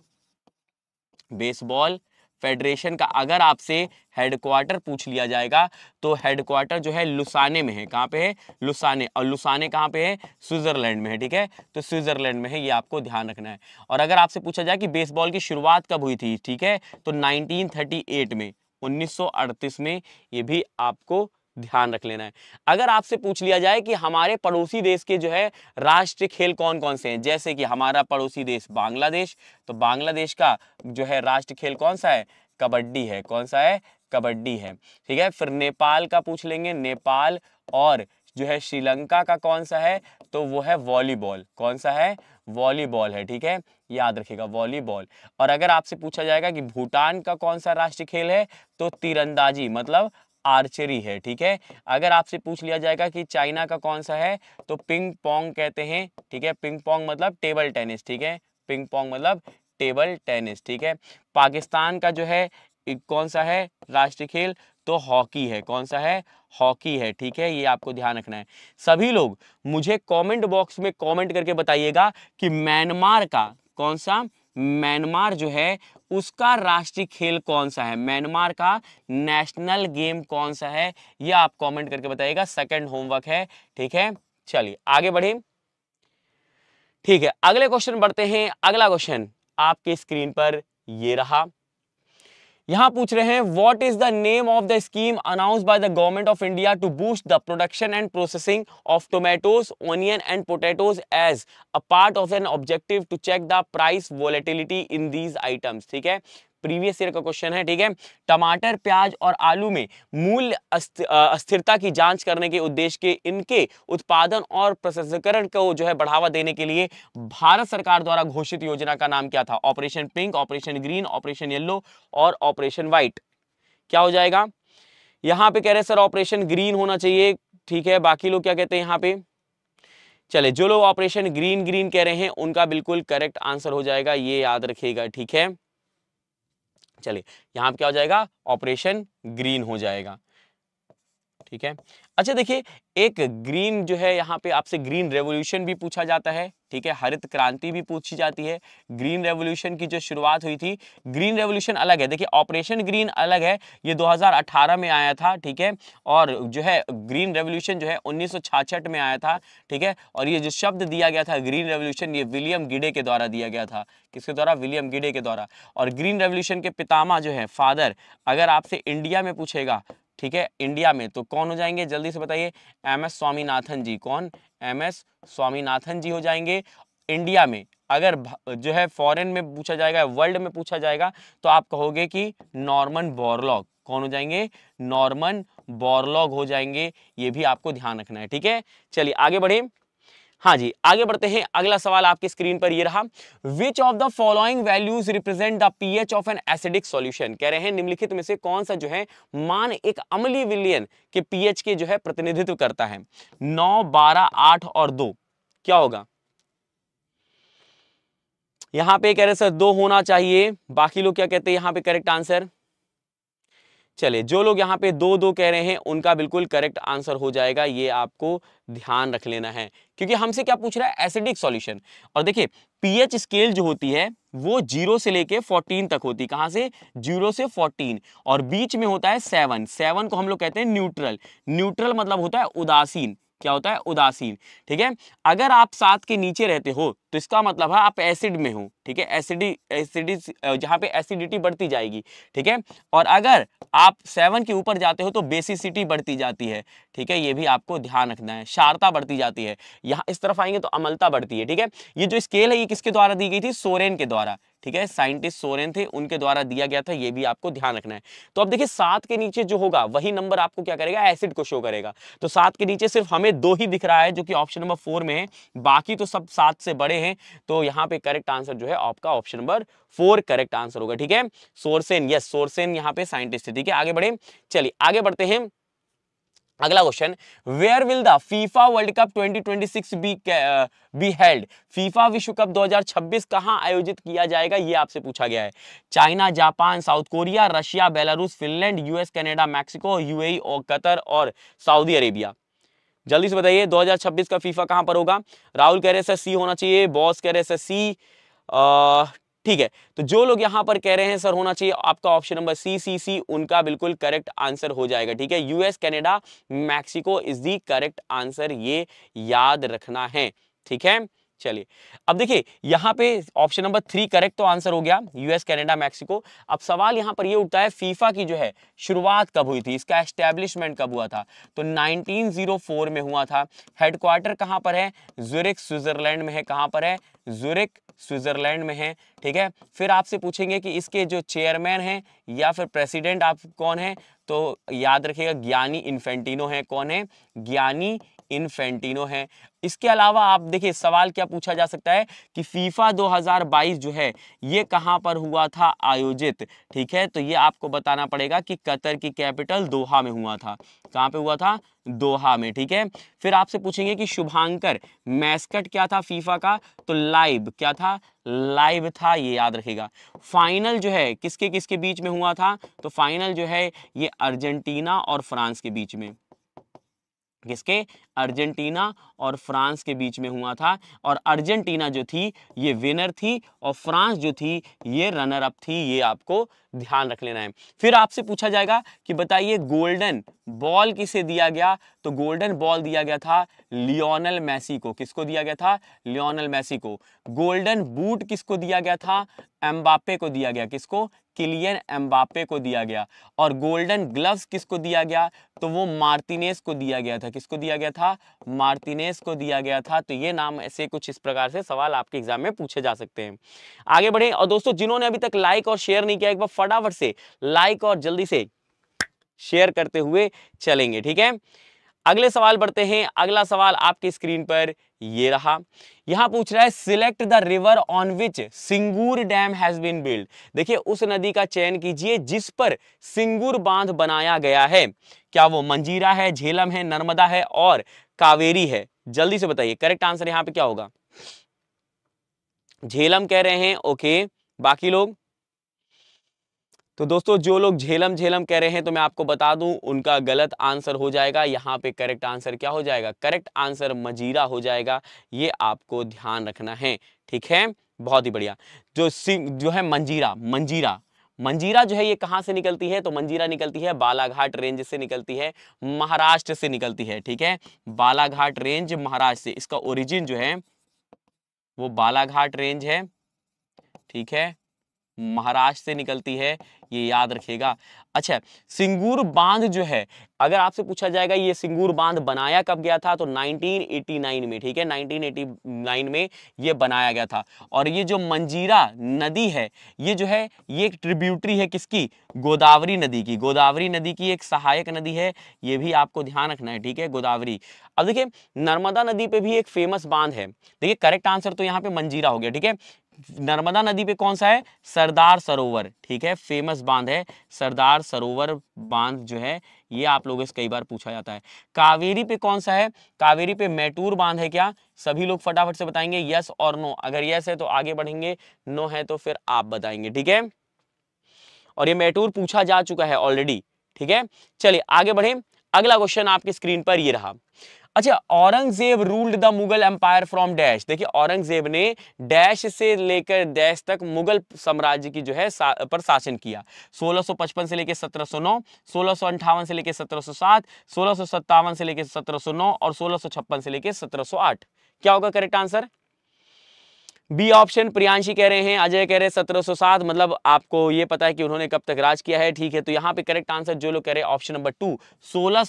बेसबॉल फेडरेशन का अगर आपसे हेडक्वार्टर पूछ लिया जाएगा तो हेडक्वार्टर जो है लुसाने में है कहाँ पे है लुसाने और लुसाने कहाँ पे है स्विट्जरलैंड में है ठीक है तो स्विट्जरलैंड में है ये आपको ध्यान रखना है और अगर आपसे पूछा जाए कि बेसबॉल की शुरुआत कब हुई थी ठीक है तो नाइनटीन में 1938 में ये भी आपको ध्यान रख लेना है अगर आपसे पूछ लिया जाए कि हमारे पड़ोसी देश के जो है राष्ट्रीय खेल कौन कौन से हैं जैसे कि हमारा पड़ोसी देश बांग्लादेश तो बांग्लादेश का जो है राष्ट्रीय खेल कौन सा है कबड्डी है कौन सा है कबड्डी है ठीक है फिर नेपाल का पूछ लेंगे नेपाल और जो है श्रीलंका का कौन सा है तो वो है वॉलीबॉल कौन सा है वॉलीबॉल है ठीक है याद रखिएगा वॉलीबॉल और अगर आपसे पूछा जाएगा कि भूटान का कौन सा राष्ट्रीय खेल है तो तीरंदाजी मतलब आर्चरी है ठीक है अगर आपसे पूछ लिया जाएगा कि चाइना का कौन सा है तो पिंग पोंग कहते हैं ठीक है पिंग पोंग मतलब टेबल टेनिस ठीक है पिंग पोंग मतलब टेबल टेनिस ठीक है पाकिस्तान का जो है कौन सा है राष्ट्रीय खेल तो हॉकी है कौन सा है हॉकी है ठीक है ये आपको ध्यान रखना है सभी लोग मुझे कमेंट बॉक्स में कमेंट करके बताइएगा कि म्यांमार का कौन सा म्यांमार जो है उसका राष्ट्रीय खेल कौन सा है म्यांमार का नेशनल गेम कौन सा है यह आप कमेंट करके बताइएगा सेकंड होमवर्क है ठीक है चलिए आगे बढ़े ठीक है अगले क्वेश्चन बढ़ते हैं अगला क्वेश्चन आपके स्क्रीन पर यह रहा यहां पूछ रहे हैं what is the name of the scheme announce by the government of India to boost the production and processing of tomatoes onion and potatoes as a part of an objective to check the price volatility in these items ठीक है previous year का question है ठीक है टमाटर प्याज और आलू में मूल्य अस्थिरता की जांच करने के उद्देश्य के इनके उत्पादन और प्रसंस्करण को जो है बढ़ावा देने के लिए भारत सरकार द्वारा घोषित योजना का नाम क्या था operation pink operation green operation yellow और ऑपरेशन व्हाइट क्या हो जाएगा यहां पर कह रहे सर ऑपरेशन ग्रीन होना चाहिए ठीक है बाकी लोग क्या कहते हैं यहाँ पे चले जो लोग ऑपरेशन ग्रीन ग्रीन कह रहे हैं उनका बिल्कुल करेक्ट आंसर हो जाएगा ये याद रखिएगा ठीक है चलिए यहाँ पर क्या हो जाएगा ऑपरेशन ग्रीन हो जाएगा ठीक है अच्छा देखिए एक ग्रीन जो है यहाँ पे आपसे ग्रीन रेवोल्यूशन भी पूछा जाता है ठीक है हरित क्रांति भी पूछी जाती है ग्रीन रेवोल्यूशन की जो शुरुआत हुई थी ग्रीन रेवोल्यूशन अलग है देखिए ऑपरेशन ग्रीन अलग है ये 2018 में आया था ठीक है और जो है ग्रीन रेवोल्यूशन जो है उन्नीस में आया था ठीक है और ये जो शब्द दिया गया था ग्रीन रेवोल्यूशन ये विलियम गिडे के द्वारा दिया गया था किसके द्वारा विलियम गिडे के द्वारा और ग्रीन रेवोल्यूशन के पितामा जो है फादर अगर आपसे इंडिया में पूछेगा ठीक है इंडिया में तो कौन हो जाएंगे जल्दी से बताइए एम एस स्वामीनाथन जी कौन एम एस स्वामीनाथन जी हो जाएंगे इंडिया में अगर जो है फॉरेन में पूछा जाएगा वर्ल्ड में पूछा जाएगा तो आप कहोगे कि नॉर्मन बोरलॉग कौन हो जाएंगे नॉर्मन बोरलॉग हो जाएंगे ये भी आपको ध्यान रखना है ठीक है चलिए आगे बढ़े हाँ जी आगे बढ़ते हैं अगला सवाल आपकी स्क्रीन पर ये रहा which of the following values represent the pH of an acidic solution कह रहे हैं निम्नलिखित में से कौन सा जो है मान एक अमली विलियन के पीएच के जो है प्रतिनिधित्व करता है नौ बारह आठ और दो क्या होगा यहां पे कह रहे सर दो होना चाहिए बाकी लोग क्या कहते हैं यहां पे करेक्ट आंसर चलिए जो लोग यहाँ पे दो दो कह रहे हैं उनका बिल्कुल करेक्ट आंसर हो जाएगा ये आपको ध्यान रख लेना है क्योंकि हमसे क्या पूछ रहा है एसिडिक सॉल्यूशन और देखिए पीएच स्केल जो होती है वो जीरो से लेके फोर्टीन तक होती है कहाँ से जीरो से फोर्टीन और बीच में होता है सेवन सेवन को हम लोग कहते हैं न्यूट्रल न्यूट्रल मतलब होता है उदासीन क्या होता है उदासीन ठीक है अगर आप सात के नीचे रहते हो तो इसका मतलब है आप एसिड में हो ठीक है एसिडी एसिडी जहाँ पे एसिडिटी बढ़ती जाएगी ठीक है और अगर आप सेवन के ऊपर जाते हो तो बेसिसिटी बढ़ती जाती है ठीक है ये भी आपको ध्यान रखना है शारता बढ़ती जाती है यहाँ इस तरफ आएंगे तो अमलता बढ़ती है ठीक है ये जो स्केल है ये किसके द्वारा दी गई थी सोरेन के द्वारा ठीक है साइंटिस्ट सोरेन थे उनके द्वारा दिया गया था ये भी आपको ध्यान रखना है तो अब देखिए सात के नीचे जो होगा वही नंबर आपको क्या करेगा एसिड को शो करेगा तो सात के नीचे सिर्फ हमें दो ही दिख रहा है जो कि ऑप्शन नंबर फोर में है बाकी तो सब सात से बड़े हैं तो यहाँ पे करेक्ट आंसर जो है आपका option number four correct answer होगा ठीक है सोरसेन यस सोरसेन यहाँ पे साइंटिस्ट थे ठीक है आगे बढ़े चलिए आगे बढ़ते हैं अगला question where will the FIFA World Cup 2026 be be held FIFA विश्व कप 2026 कहां आयोजित किया जाएगा ये आपसे पूछा गया है China Japan South Korea Russia Belarus Finland US Canada Mexico UAE और कतर और सऊदी अरेबिया जल्दी से बताइए 2026 का फीफा कहां पर होगा राहुल कह रहे सर सी होना चाहिए बॉस कह रहे सर सी ठीक है तो जो लोग यहां पर कह रहे हैं सर होना चाहिए आपका ऑप्शन नंबर सी सी सी उनका बिल्कुल करेक्ट आंसर हो जाएगा ठीक है US Canada Mexico is the correct answer ये याद रखना है ठीक है चलिए अब देखिए यहाँ पे ऑप्शन नंबर थ्री करेक्ट तो आंसर हो गया यूएस कनाडा मैक्सिको अब सवाल यहाँ पर ये यह उठता है फीफा की जो है शुरुआत कब हुई थी इसका एस्टेब्लिशमेंट कब हुआ था तो 1904 में हुआ था हेडक्वार्टर कहाँ पर है जूरिक स्विट्जरलैंड में है कहाँ पर है जूरिक स्विट्जरलैंड में है ठीक है फिर आपसे पूछेंगे कि इसके जो चेयरमैन हैं या फिर प्रेसिडेंट आप कौन है तो याद रखिएगा ज्ञानी इन्फेंटिनो है कौन है ज्ञानी इन्फेंटिनो है इसके अलावा आप देखिए सवाल क्या पूछा जा सकता है कि फीफा 2022 जो है ये कहाँ पर हुआ था आयोजित ठीक है तो ये आपको बताना पड़ेगा कि कतर की कैपिटल दोहा में हुआ था कहाँ पे हुआ था दोहा में ठीक है फिर आपसे पूछेंगे कि शुभांकर मैस्कट क्या था फीफा का तो लाइव क्या था लाइव था ये याद रखेगा फाइनल जो है किसके किसके बीच में हुआ था तो फाइनल जो है ये अर्जेंटीना और फ्रांस के बीच में किसके अर्जेंटीना और फ्रांस के बीच में हुआ था और अर्जेंटीना जो थी ये विनर थी और फ्रांस जो थी ये रनर अप थी ये आपको ध्यान रख लेना है फिर आपसे पूछा जाएगा कि बताइए गोल्डन बॉल किसे दिया गया तो गोल्डन बॉल दिया गया था लियोनल मैसी को किसको दिया गया था लियोनल मैसी को गोल्डन बूट किसको दिया गया था एम्बापे को दिया गया किसको किलियन एम्बापे को दिया गया और गोल्डन ग्लव्स किसको दिया गया तो वो मार्टिनेस को दिया गया था किसको दिया गया था था मार्टिनेस को दिया गया था तो ये नाम ऐसे कुछ इस प्रकार से सवाल आपके एग्जाम में पूछे जा सकते हैं आगे बढ़े और दोस्तों जिन्होंने अभी तक लाइक और शेयर नहीं किया एक बार फटाफट से लाइक और जल्दी से शेयर करते हुए चलेंगे ठीक है अगले सवाल बढ़ते हैं अगला सवाल आपकी स्क्रीन पर ये रहा यहां पूछ रहा है select the river on which Singur dam has been build देखिए उस नदी का चयन कीजिए जिस पर सिंगूर बांध बनाया गया है क्या वो मंजीरा है झेलम है नर्मदा है और कावेरी है जल्दी से बताइए करेक्ट आंसर यहां पे क्या होगा झेलम कह रहे हैं ओके बाकी लोग तो दोस्तों जो लोग झेलम झेलम कह रहे हैं तो मैं आपको बता दूं उनका गलत आंसर हो जाएगा यहाँ पे करेक्ट आंसर क्या हो जाएगा करेक्ट आंसर मजीरा हो जाएगा ये आपको ध्यान रखना है ठीक है बहुत ही बढ़िया जो सिंह जो है मंजीरा मंजीरा मंजीरा जो है ये कहाँ से निकलती है तो मंजीरा निकलती है बालाघाट रेंज से निकलती है महाराष्ट्र से निकलती है ठीक है बालाघाट रेंज महाराष्ट्र से इसका ओरिजिन जो है वो बालाघाट रेंज है ठीक है महाराष्ट्र से निकलती है ये याद रखिएगा अच्छा सिंगूर बांध जो है अगर आपसे पूछा जाएगा ये सिंगूर बांध बनाया कब गया था तो 1989 में ठीक है 1989 में ये बनाया गया था और ये जो मंजीरा नदी है ये जो है ये एक ट्रिब्यूटरी है किसकी गोदावरी नदी की गोदावरी नदी की एक सहायक नदी है ये भी आपको ध्यान रखना है ठीक है गोदावरी अब देखिए नर्मदा नदी पे भी एक फेमस बांध है देखिए करेक्ट आंसर तो यहाँ पे मंजीरा हो गया ठीक है नर्मदा नदी पे कौन सा है सरदार सरोवर ठीक है फेमस बांध है सरदार सरोवर बांध जो है ये आप लोगों से कई बार पूछा जाता है कावेरी पे कौन सा है कावेरी पे मैटूर बांध है क्या सभी लोग फटाफट से बताएंगे यस और नो अगर यस है तो आगे बढ़ेंगे नो है तो फिर आप बताएंगे ठीक है और ये मैटूर पूछा जा चुका है ऑलरेडी ठीक है चलिए आगे बढ़े अगला क्वेश्चन आपकी स्क्रीन पर ये रहा अच्छा Aurangzeb ruled the Mughal empire from dash देखिए औरंगजेब ने डैश से लेकर डैश तक मुगल साम्राज्य की जो है सा, पर शासन किया 1655 से लेकर 1709 1658 से लेकर 1707 1657 से लेकर 1709 और 1656 से लेकर 1708 क्या होगा correct answer B option Priyanshi कह रहे हैं अजय कह रहे हैं 1707 मतलब आपको ये पता है कि उन्होंने कब तक राज किया है ठीक है तो यहाँ पे करेक्ट आंसर जो लोग कह रहे हैं ऑप्शन नंबर टू सोलह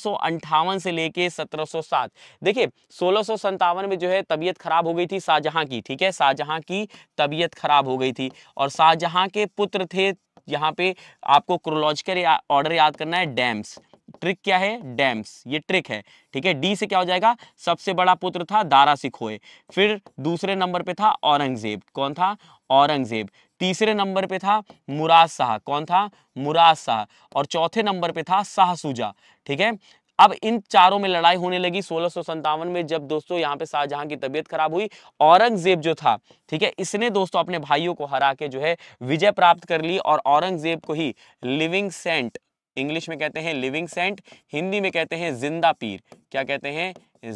से लेके 1707 देखिए सोलह में जो है तबीयत खराब हो गई थी शाहजहां की ठीक है शाहजहां की तबीयत खराब हो गई थी और शाहजहां के पुत्र थे यहाँ पे आपको क्रोलॉजिकल ऑर्डर याद करना है डैम्स ट्रिक क्या है डैम्स ये ट्रिक है ठीक है डी से क्या हो जाएगा सबसे बड़ा पुत्र था दारा सिखोए फिर दूसरे नंबर पे था औरंगजेब कौन था औरंगजेब तीसरे नंबर पे था मुराद शाह कौन था मुराद शाह और चौथे नंबर पे था शाहसूजा ठीक है अब इन चारों में लड़ाई होने लगी सोलह में जब दोस्तों यहां पे शाहजहां की तबीयत खराब हुई औरंगजेब जो था ठीक है इसने दोस्तों अपने भाइयों को हरा के जो है विजय प्राप्त कर ली और औरंगजेब को ही लिविंग सेंट इंग्लिश में कहते हैं लिविंग सेंट हिंदी में कहते हैं जिंदा पीर क्या कहते हैं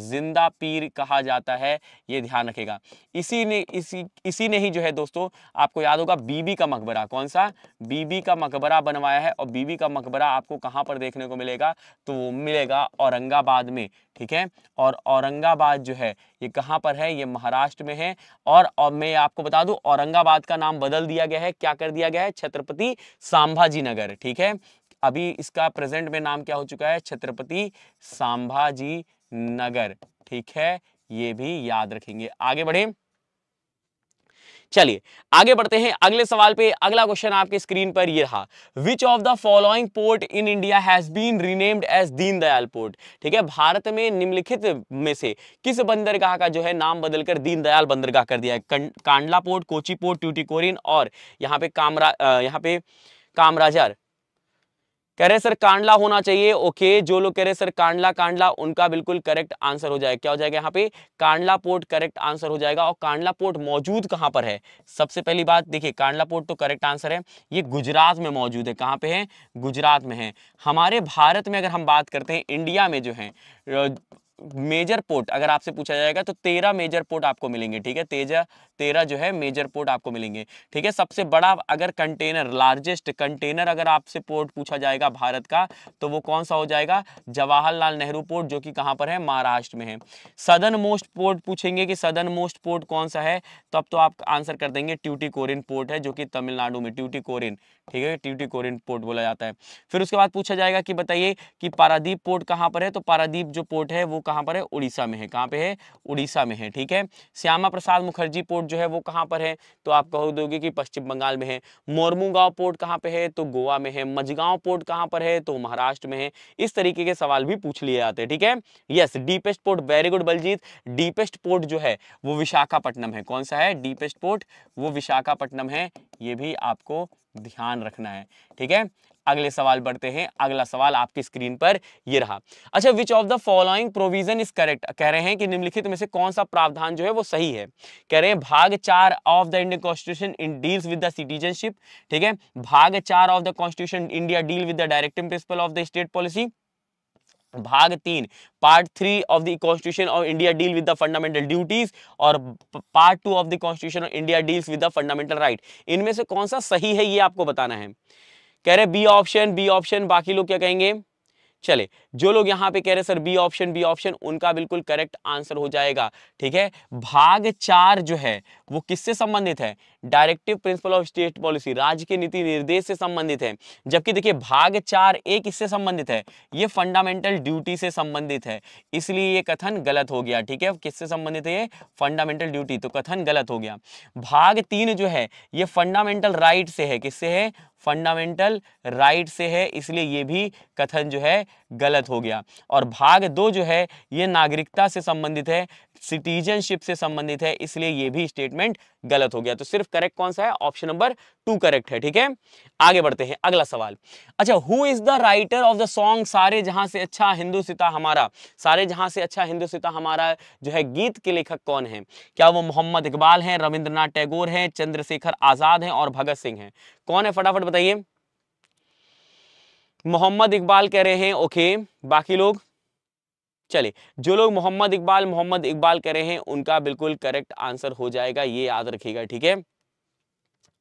जिंदा पीर कहा जाता है ये ध्यान रखेगा इसी ने इसी इसी ने ही जो है दोस्तों आपको याद होगा बीबी का मकबरा कौन सा बीबी का मकबरा बनवाया है और बीबी का मकबरा आपको कहाँ पर देखने को मिलेगा तो वो मिलेगा औरंगाबाद में ठीक है और औरंगाबाद जो है ये कहाँ पर है ये महाराष्ट्र में है और, और मैं आपको बता दूं औरंगाबाद का नाम बदल दिया गया है क्या कर दिया गया है छत्रपति सांभाजी नगर ठीक है अभी इसका प्रेजेंट में नाम क्या हो चुका है छत्रपति सांभाजी नगर ठीक है ये भी याद रखेंगे आगे बढ़े चलिए आगे बढ़ते हैं अगले सवाल पे अगला क्वेश्चन आपके स्क्रीन पर ये रहा which of the following port in India has been renamed as Deendayal port ठीक है भारत में निम्नलिखित में से किस बंदरगाह का जो है नाम बदलकर दीनदयाल बंदरगाह कर दिया है कांडला पोर्ट कोची पोर्ट ट्यूटिकोरिन और यहाँ पे कामरा यहाँ पे कामराजर कह रहे सर कांडला होना चाहिए ओके जो लोग कह रहे सर कांडला कांडला उनका बिल्कुल करेक्ट आंसर हो जाएगा क्या हो जाएगा यहाँ पे कांडला पोर्ट करेक्ट आंसर हो जाएगा और कांडला पोर्ट मौजूद कहाँ पर है सबसे पहली बात देखिए कांडला पोर्ट तो करेक्ट आंसर है ये गुजरात में मौजूद है कहाँ पे है गुजरात में है हमारे भारत में अगर हम बात करते हैं इंडिया में जो है मेजर पोर्ट अगर आपसे पूछा जाएगा तो तेरह मेजर पोर्ट आपको मिलेंगे ठीक है तेजा तेरह जो है मेजर पोर्ट आपको मिलेंगे ठीक है सबसे बड़ा अगर कंटेनर लार्जेस्ट कंटेनर अगर आपसे पोर्ट पूछा जाएगा भारत का तो वो कौन सा हो जाएगा जवाहरलाल नेहरू पोर्ट जो कि कहां पर है महाराष्ट्र में है सदन मोस्ट पोर्ट पूछेंगे कि सदन मोस्ट पोर्ट कौन सा है तो अब तो आप आंसर कर देंगे ट्यूटी कोरिन पोर्ट है जो कि तमिलनाडु में ट्यूटी कोरिन ठीक है ट्यूटी कोरिन पोर्ट बोला जाता है फिर उसके बाद पूछा जाएगा कि बताइए कि पारादीप पोर्ट कहाँ पर है तो पारादीप जो पोर्ट है वो कहाँ पर है उड़ीसा में है कहाँ पे है उड़ीसा में है ठीक है श्यामा प्रसाद मुखर्जी पोर्ट पोर्ट जो है वो कहाँ पर है तो आप कह दोगे कि पश्चिम बंगाल में है मोरमुगांव पोर्ट कहाँ पे है तो गोवा में है मझगांव पोर्ट कहाँ पर है तो महाराष्ट्र में है इस तरीके के सवाल भी पूछ लिए जाते हैं ठीक है yes deepest port very good Baljeet deepest port जो है वो विशाखापट्टनम है कौन सा है डीपेस्ट पोर्ट वो विशाखापट्टनम है ये भी आपको ध्यान रखना है ठीक है अगले सवाल बढ़ते हैं अगला सवाल आपकी स्क्रीन पर ये रहा अच्छा which of the following provision is correct कह रहे हैं कि निम्नलिखित में से कौन सा प्रावधान जो है वो सही है कह रहे हैं भाग चार of the Indian constitution in deals with the citizenship ठीक है भाग चार of the constitution India deal with the directive principle of the state policy भाग तीन part three of the constitution of India deal with the fundamental duties और part two of the constitution of India deals with the fundamental right इनमें से कौन सा सही है ये आपको बताना है कह रहे बी ऑप्शन बी ऑप्शन बाकी लोग क्या कहेंगे चले जो लोग यहां पे कह रहे sir B option B option उनका बिल्कुल करेक्ट आंसर हो जाएगा ठीक है भाग चार जो है वो किससे संबंधित है directive principle of state policy राज्य के नीति निर्देश से संबंधित है जबकि देखिए भाग चार एक इससे संबंधित है ये फंडामेंटल ड्यूटी से संबंधित है इसलिए ये कथन गलत हो गया ठीक है किससे संबंधित है ये फंडामेंटल ड्यूटी तो कथन गलत हो गया भाग तीन जो है ये फंडामेंटल राइट से है किससे है फंडामेंटल राइट से है इसलिए ये भी कथन जो है गलत हो गया और भाग दो जो है ये नागरिकता से संबंधित है सिटीजनशिप से संबंधित है इसलिए ये भी स्टेटमेंट गलत हो गया तो सिर्फ करेक्ट कौन सा है ऑप्शन नंबर टू करेक्ट है ठीक है आगे बढ़ते हैं अगला सवाल अच्छा who is the writer of the song Saare Jahan से अच्छा हिंदू सीता हमारा सारे जहां से अच्छा हिंदू सीता हमारा जो है गीत के लेखक कौन है क्या वो मोहम्मद इकबाल हैं रविंद्रनाथ टैगोर हैं चंद्रशेखर आजाद हैं और भगत सिंह हैं कौन है फटाफट बताइए मोहम्मद इकबाल कह रहे हैं ओके बाकी लोग चलिए जो लोग मोहम्मद इकबाल मोहम्मद इकबाल कह रहे हैं उनका बिल्कुल करेक्ट आंसर हो जाएगा ये याद रखिएगा ठीक है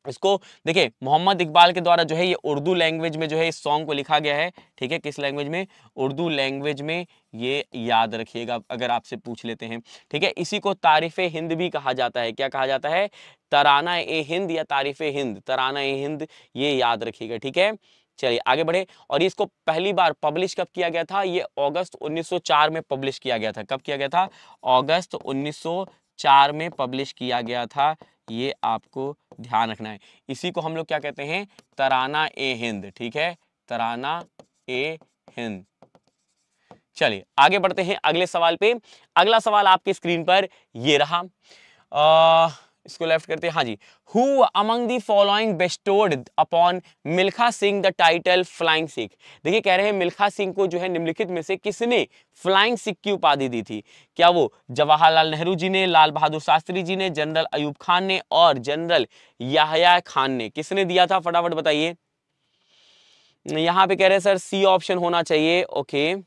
इसको देखिए मोहम्मद इकबाल के द्वारा जो है ये उर्दू लैंग्वेज में जो है इस सॉन्ग को लिखा गया है ठीक है किस लैंग्वेज में उर्दू लैंग्वेज में ये याद रखिएगा अगर आपसे पूछ लेते हैं ठीक है इसी को तारीफ़ हिंद भी कहा जाता है क्या कहा जाता है तराना ए हिंद या तारीफ़ हिंद तराना ए हिंद ये याद रखिएगा ठीक है चलिए आगे बढ़े और इसको पहली बार पब्लिश कब किया गया था ये अगस्त 1904 में पब्लिश किया गया था कब किया गया था अगस्त 1904 में पब्लिश किया गया था ये आपको ध्यान रखना है इसी को हम लोग क्या कहते हैं तराना ए हिंद ठीक है तराना ए हिंद चलिए आगे बढ़ते हैं अगले सवाल पे अगला सवाल आपके स्क्रीन पर ये रहा आ, इसको लेफ्ट करते हाँ जी who among the following bestowed upon Milkha Singh the title flying Sikh देखिए कह रहे हैं मिल्खा सिंह को जो है निम्नलिखित में से किसने फ्लाइंग सिख की उपाधि दी थी क्या वो जवाहरलाल नेहरू जी ने लाल बहादुर शास्त्री जी ने जनरल अयूब खान ने और जनरल याहया खान ने किसने दिया था फटाफट बताइए यहाँ पे कह रहे हैं सर सी ऑप्शन होना चाहिए ओके okay.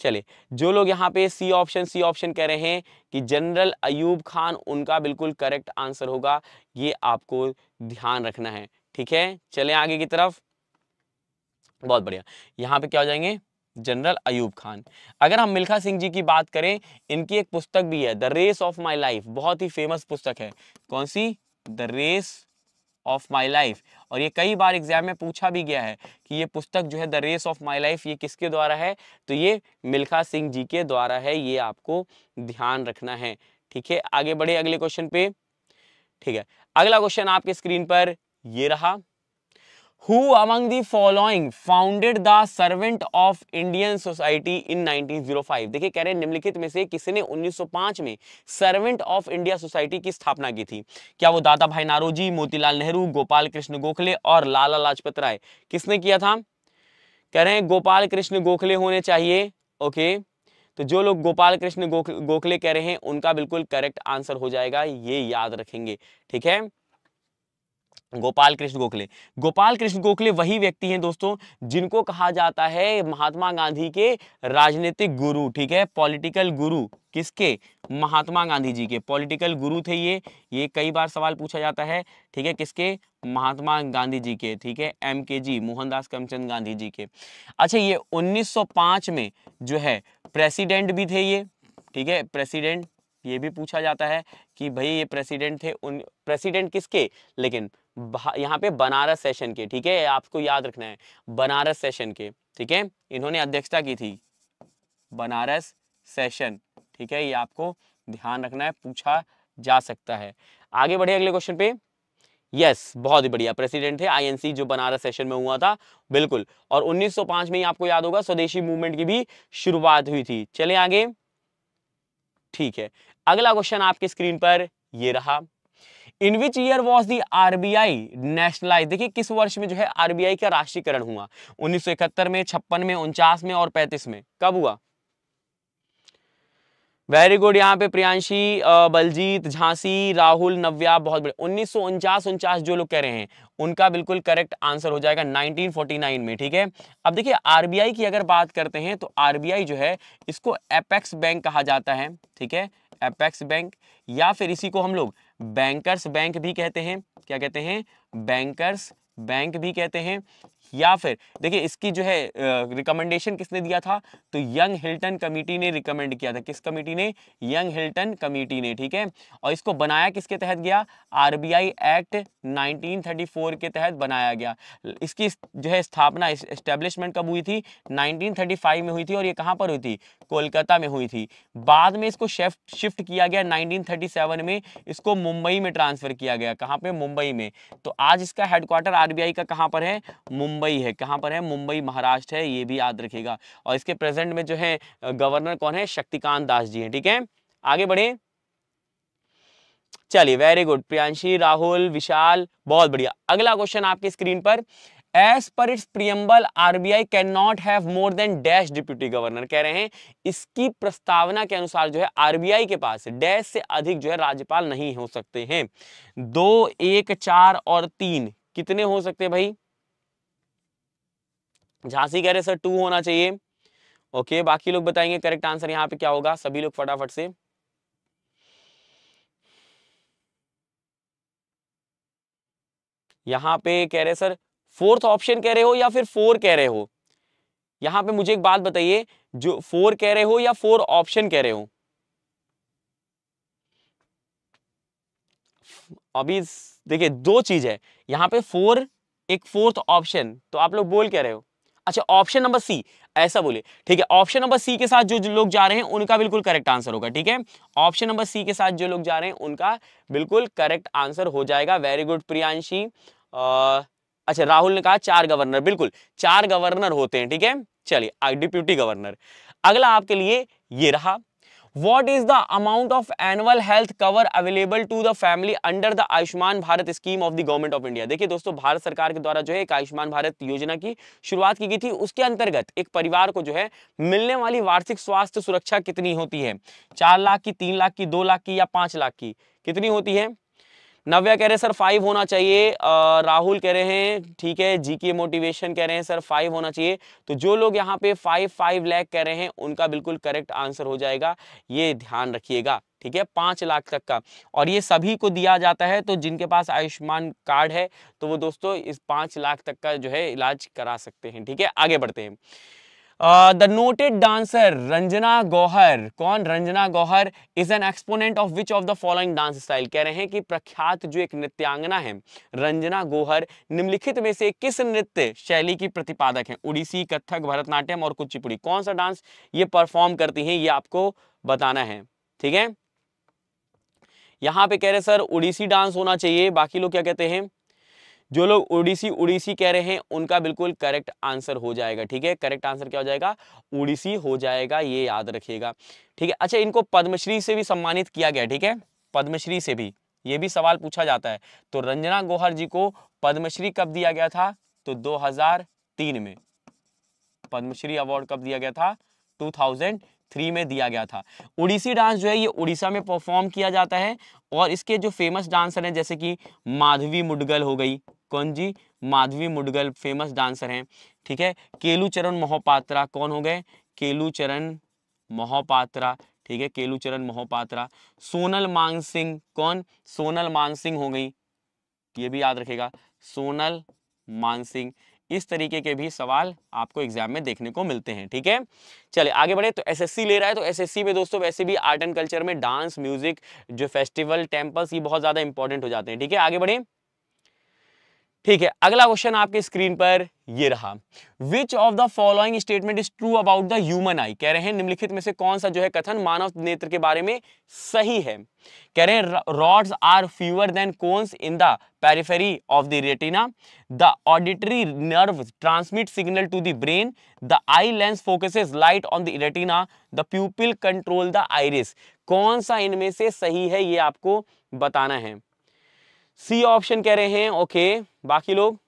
चले जो लोग यहाँ पे सी ऑप्शन सी ऑप्शन कह रहे हैं कि जनरल अयूब खान उनका बिल्कुल करेक्ट आंसर होगा ये आपको ध्यान रखना है ठीक है चले आगे की तरफ बहुत बढ़िया यहाँ पे क्या हो जाएंगे जनरल अयूब खान अगर हम मिल्खा सिंह जी की बात करें इनकी एक पुस्तक भी है the race of my life बहुत ही फेमस पुस्तक है कौन सी the race of my life और ये कई बार एग्जाम में पूछा भी गया है कि ये पुस्तक जो है the race of my life ये किसके द्वारा है तो ये मिल्खा सिंह जी के द्वारा है ये आपको ध्यान रखना है ठीक है आगे बढ़े अगले क्वेश्चन पे ठीक है अगला क्वेश्चन आपके स्क्रीन पर ये रहा who among the following founded the servant of Indian society in 1905 देखिए कह रहे हैं निम्नलिखित में से किसने 1905 में servant of India society की स्थापना की थी क्या वो दादा भाई नारोजी मोतीलाल नेहरू गोपाल कृष्ण गोखले और लाला लाजपत राय किसने किया था कह रहे हैं गोपाल कृष्ण गोखले होने चाहिए ओके तो जो लोग गोपाल कृष्ण गोखले कह रहे हैं उनका बिल्कुल करेक्ट आंसर हो जाएगा ये याद रखेंगे ठीक है गोपाल कृष्ण गोखले गोपाल कृष्ण गोखले वही व्यक्ति हैं दोस्तों जिनको कहा जाता है महात्मा गांधी के राजनीतिक गुरु ठीक है पॉलिटिकल गुरु किसके महात्मा गांधी जी के पॉलिटिकल गुरु थे ये ये कई बार सवाल पूछा जाता है ठीक है किसके महात्मा गांधी जी के ठीक है एम के जी मोहनदास करमचंद गांधी जी के अच्छा ये उन्नीस में जो है प्रेसिडेंट भी थे ये ठीक है प्रेसिडेंट ये भी पूछा जाता है कि भाई ये प्रेसिडेंट थे उन प्रेसिडेंट किसके लेकिन यहाँ पे बनारस सेशन के ठीक है आपको याद रखना है बनारस सेशन के ठीक है इन्होंने अध्यक्षता की थी बनारस सेशन ठीक है ये आपको ध्यान रखना है पूछा जा सकता है आगे बढ़े अगले क्वेश्चन पे यस yes, बहुत ही बढ़िया प्रेसिडेंट थे आईएनसी जो बनारस सेशन में हुआ था बिल्कुल और 1905 में ही आपको याद होगा स्वदेशी मूवमेंट की भी शुरुआत हुई थी चले आगे ठीक है अगला क्वेश्चन आपके स्क्रीन पर ये रहा in which year was the R B I nationalise देखिए किस वर्ष में जो है आर बी आई का राष्ट्रीयकरण हुआ उन्नीस सौ इकहत्तर में छप्पन में उनचास में और पैंतीस में कब हुआ वेरी गुड यहाँ पे प्रियांशी बलजीत झांसी राहुल नव्या बहुत बड़े उन्नीस सौ उनचास उनचास जो लोग कह रहे हैं उनका बिल्कुल करेक्ट आंसर हो जाएगा 1949 में ठीक है अब देखिए आरबीआई की अगर बात करते हैं तो आरबीआई जो है इसको एपेक्स बैंक कहा जाता है ठीक है एपेक्स बैंक या फिर इसी को हम लोग बैंकर्स बैंक भी कहते हैं क्या कहते हैं बैंकर्स बैंक भी कहते हैं या फिर देखिए इसकी जो है रिकमेंडेशन किसने दिया था तो यंग हिल्टन कमेटी ने रिकमेंड किया था किस कमेटी ने यंग हिल्टन कमेटी ने ठीक है और इसको बनाया किसके तहत गया आरबीआई एक्ट 1934 के तहत बनाया गया इसकी जो है स्थापना इस्टेब्लिशमेंट कब हुई थी 1935 में हुई थी और ये कहाँ पर हुई थी कोलकाता में हुई थी बाद में इसको शिफ्ट किया गया नाइनटीन में इसको मुंबई में ट्रांसफर किया गया कहाँ पर मुंबई में तो आज इसका हेडक्वार्टर आरबीआई का कहाँ पर है मुंबई मुंबई है कहाँ पर है मुंबई महाराष्ट्र है ये भी याद रखिएगा और इसके प्रेजेंट में जो है गवर्नर कौन है शक्तिकांत दास जी हैं ठीक है ठीके? आगे बढ़े चलिए वेरी गुड प्रियांशी राहुल विशाल बहुत बढ़िया अगला क्वेश्चन आपकी स्क्रीन पर as per its preamble R B I can not have more than dash deputy governor कह रहे हैं इसकी प्रस्तावना के अनुसार जो है आर बी आई के पास डैश से अधिक जो है राज्यपाल नहीं हो सकते हैं दो एक चार और तीन कितने हो सकते हैं भाई झांसी कह रहे सर टू होना चाहिए ओके बाकी लोग बताएंगे करेक्ट आंसर यहाँ पे क्या होगा सभी लोग फटाफट से यहाँ पे कह रहे सर फोर्थ ऑप्शन कह रहे हो या फिर फोर कह रहे हो यहाँ पे मुझे एक बात बताइए जो फोर कह रहे हो या फोर ऑप्शन कह रहे हो अभी देखिए दो चीज है यहाँ पे फोर एक फोर्थ ऑप्शन तो आप लोग बोल कह रहे हो अच्छा ऑप्शन नंबर सी ऐसा बोले ठीक है ऑप्शन नंबर सी के साथ जो, लोग जा रहे हैं उनका बिल्कुल करेक्ट आंसर होगा ठीक है ऑप्शन नंबर सी के साथ जो लोग जा रहे हैं उनका बिल्कुल करेक्ट आंसर हो जाएगा वेरी गुड प्रियांशी अच्छा राहुल ने कहा चार गवर्नर बिल्कुल चार गवर्नर होते हैं ठीक है चलिए डिप्यूटी गवर्नर अगला आपके लिए ये रहा what is the amount of annual health cover available to the family under the Ayushman Bharat scheme of the government of India देखिए दोस्तों भारत सरकार के द्वारा जो है एक आयुष्मान भारत योजना की शुरुआत की गई थी उसके अंतर्गत एक परिवार को जो है मिलने वाली वार्षिक स्वास्थ्य सुरक्षा कितनी होती है चार लाख की तीन लाख की दो लाख की या पांच लाख की कितनी होती है नव्या कह रहे हैं सर फाइव होना चाहिए आ, राहुल कह रहे हैं ठीक है जी के मोटिवेशन कह रहे हैं सर फाइव होना चाहिए तो जो लोग यहाँ पे फाइव फाइव लैख कह रहे हैं उनका बिल्कुल करेक्ट आंसर हो जाएगा ये ध्यान रखिएगा ठीक है पाँच लाख तक का और ये सभी को दिया जाता है तो जिनके पास आयुष्मान कार्ड है तो वो दोस्तों इस पाँच लाख तक का जो है इलाज करा सकते हैं ठीक है आगे बढ़ते हैं the noted dancer Ranjana Gauhar कौन Ranjana Gauhar is an exponent of which of the following dance style कह रहे हैं कि प्रख्यात जो एक नृत्यांगना है रंजना गौहर निम्नलिखित में से किस नृत्य शैली की प्रतिपादक है उड़ीसी कथक भरतनाट्यम और कुचिपुड़ी कौन सा डांस ये परफॉर्म करती हैं ये आपको बताना है ठीक है यहां पे कह रहे सर उड़ीसी डांस होना चाहिए बाकी लोग क्या कहते हैं जो लोग उड़ीसी उड़ीसी कह रहे हैं उनका बिल्कुल करेक्ट आंसर हो जाएगा ठीक है करेक्ट आंसर क्या हो जाएगा उड़ीसी हो जाएगा ये याद रखिएगा ठीक है अच्छा इनको पद्मश्री से भी सम्मानित किया गया ठीक है पद्मश्री से भी ये भी सवाल पूछा जाता है तो रंजना गोहर जी को पद्मश्री कब दिया गया था तो 2003 में पद्मश्री अवार्ड कब दिया गया था 2003 में दिया गया था उड़ीसी डांस जो है ये उड़ीसा में परफॉर्म किया जाता है और इसके जो फेमस डांसर हैं जैसे कि माधवी मुडगल हो गई कौन जी माधवी मुडगल फेमस डांसर हैं ठीक है केलू मोहपात्रा कौन हो गए केलू मोहपात्रा ठीक है केलुचरण मोहपात्रा सोनल मानसिंह कौन सोनल मानसिंह हो गई ये भी याद रखेगा सोनल मानसिंह इस तरीके के भी सवाल आपको एग्जाम में देखने को मिलते हैं ठीक है चले आगे बढ़े तो एसएससी ले रहा है तो एसएससी में दोस्तों वैसे भी आर्ट एंड कल्चर में डांस म्यूजिक जो फेस्टिवल टेम्पल्स ये बहुत ज़्यादा इंपॉर्टेंट हो जाते हैं ठीक है आगे बढ़े ठीक है अगला क्वेश्चन आपके स्क्रीन पर ये रहा which of the following statement is true about the human eye कह रहे हैं निम्नलिखित में से कौन सा जो है कथन मानव नेत्र के बारे में सही है कह रहे हैं rods are fewer than cones in the periphery of the retina the auditory nerve transmit signal to the brain the eye lens focuses light on the retina the pupil control the iris कौन सा इनमें से सही है ये आपको बताना है सी ऑप्शन कह रहे हैं ओके बाकी लोग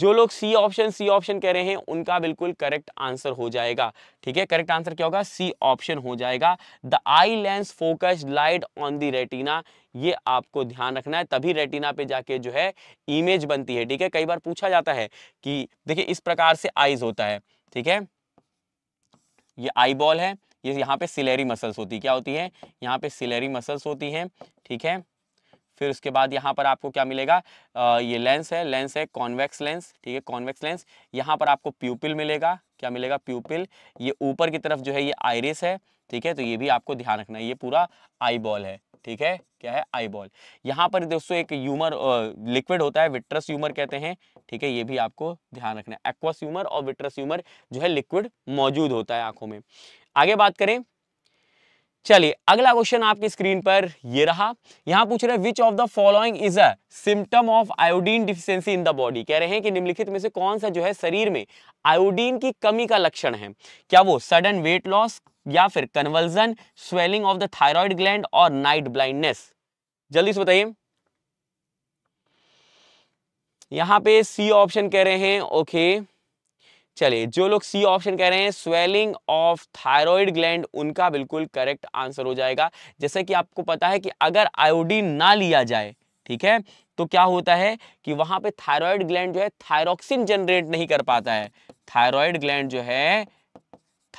जो लोग सी ऑप्शन सी ऑप्शन कह रहे हैं उनका बिल्कुल करेक्ट आंसर हो जाएगा ठीक है करेक्ट आंसर क्या होगा सी ऑप्शन हो जाएगा the eye lens focus light on the retina ये आपको ध्यान रखना है तभी रेटिना पे जाके जो है इमेज बनती है ठीक है कई बार पूछा जाता है कि देखिए इस प्रकार से आईज होता है ठीक है ये आई बॉल है ये यहाँ पे सिलेरी मसल्स होती है क्या होती है यहाँ पे सिलेरी मसल्स होती है ठीक है फिर उसके बाद यहाँ पर आपको क्या मिलेगा आ, ये लेंस है लेंस है कॉन्वेक्स लेंस ठीक है कॉन्वेक्स लेंस यहाँ पर आपको प्यूपिल मिलेगा क्या मिलेगा प्यूपिल ये ऊपर की तरफ जो है ये आयरिस है ठीक है तो ये भी आपको ध्यान रखना है ये पूरा आई बॉल है ठीक है क्या है आई बॉल यहाँ पर दोस्तों एक यूमर लिक्विड होता है विट्रस यूमर कहते हैं ठीक है ये भी आपको ध्यान रखना है एक्वास यूमर और विट्रस यूमर जो है लिक्विड मौजूद होता है आंखों में आगे बात करें चलिए अगला क्वेश्चन आपकी स्क्रीन पर ये रहा यहां पूछ रहे हैं which of the following is a symptom of iodine deficiency in the body कह रहे हैं कि निम्नलिखित में से कौन सा जो है शरीर में आयोडीन की कमी का लक्षण है क्या वो सडन वेट लॉस या फिर conversion swelling of the thyroid gland और नाइट ब्लाइंडनेस जल्दी से बताइए यहां पे सी ऑप्शन कह रहे हैं ओके okay. चलिए जो लोग सी ऑप्शन कह रहे हैं स्वेलिंग ऑफ थायराइड ग्लैंड उनका बिल्कुल करेक्ट आंसर हो जाएगा जैसे कि आपको पता है कि अगर आयोडीन ना लिया जाए ठीक है तो क्या होता है कि वहां पे थायराइड ग्लैंड जो है थायरोक्सिन जनरेट नहीं कर पाता है थायराइड ग्लैंड जो है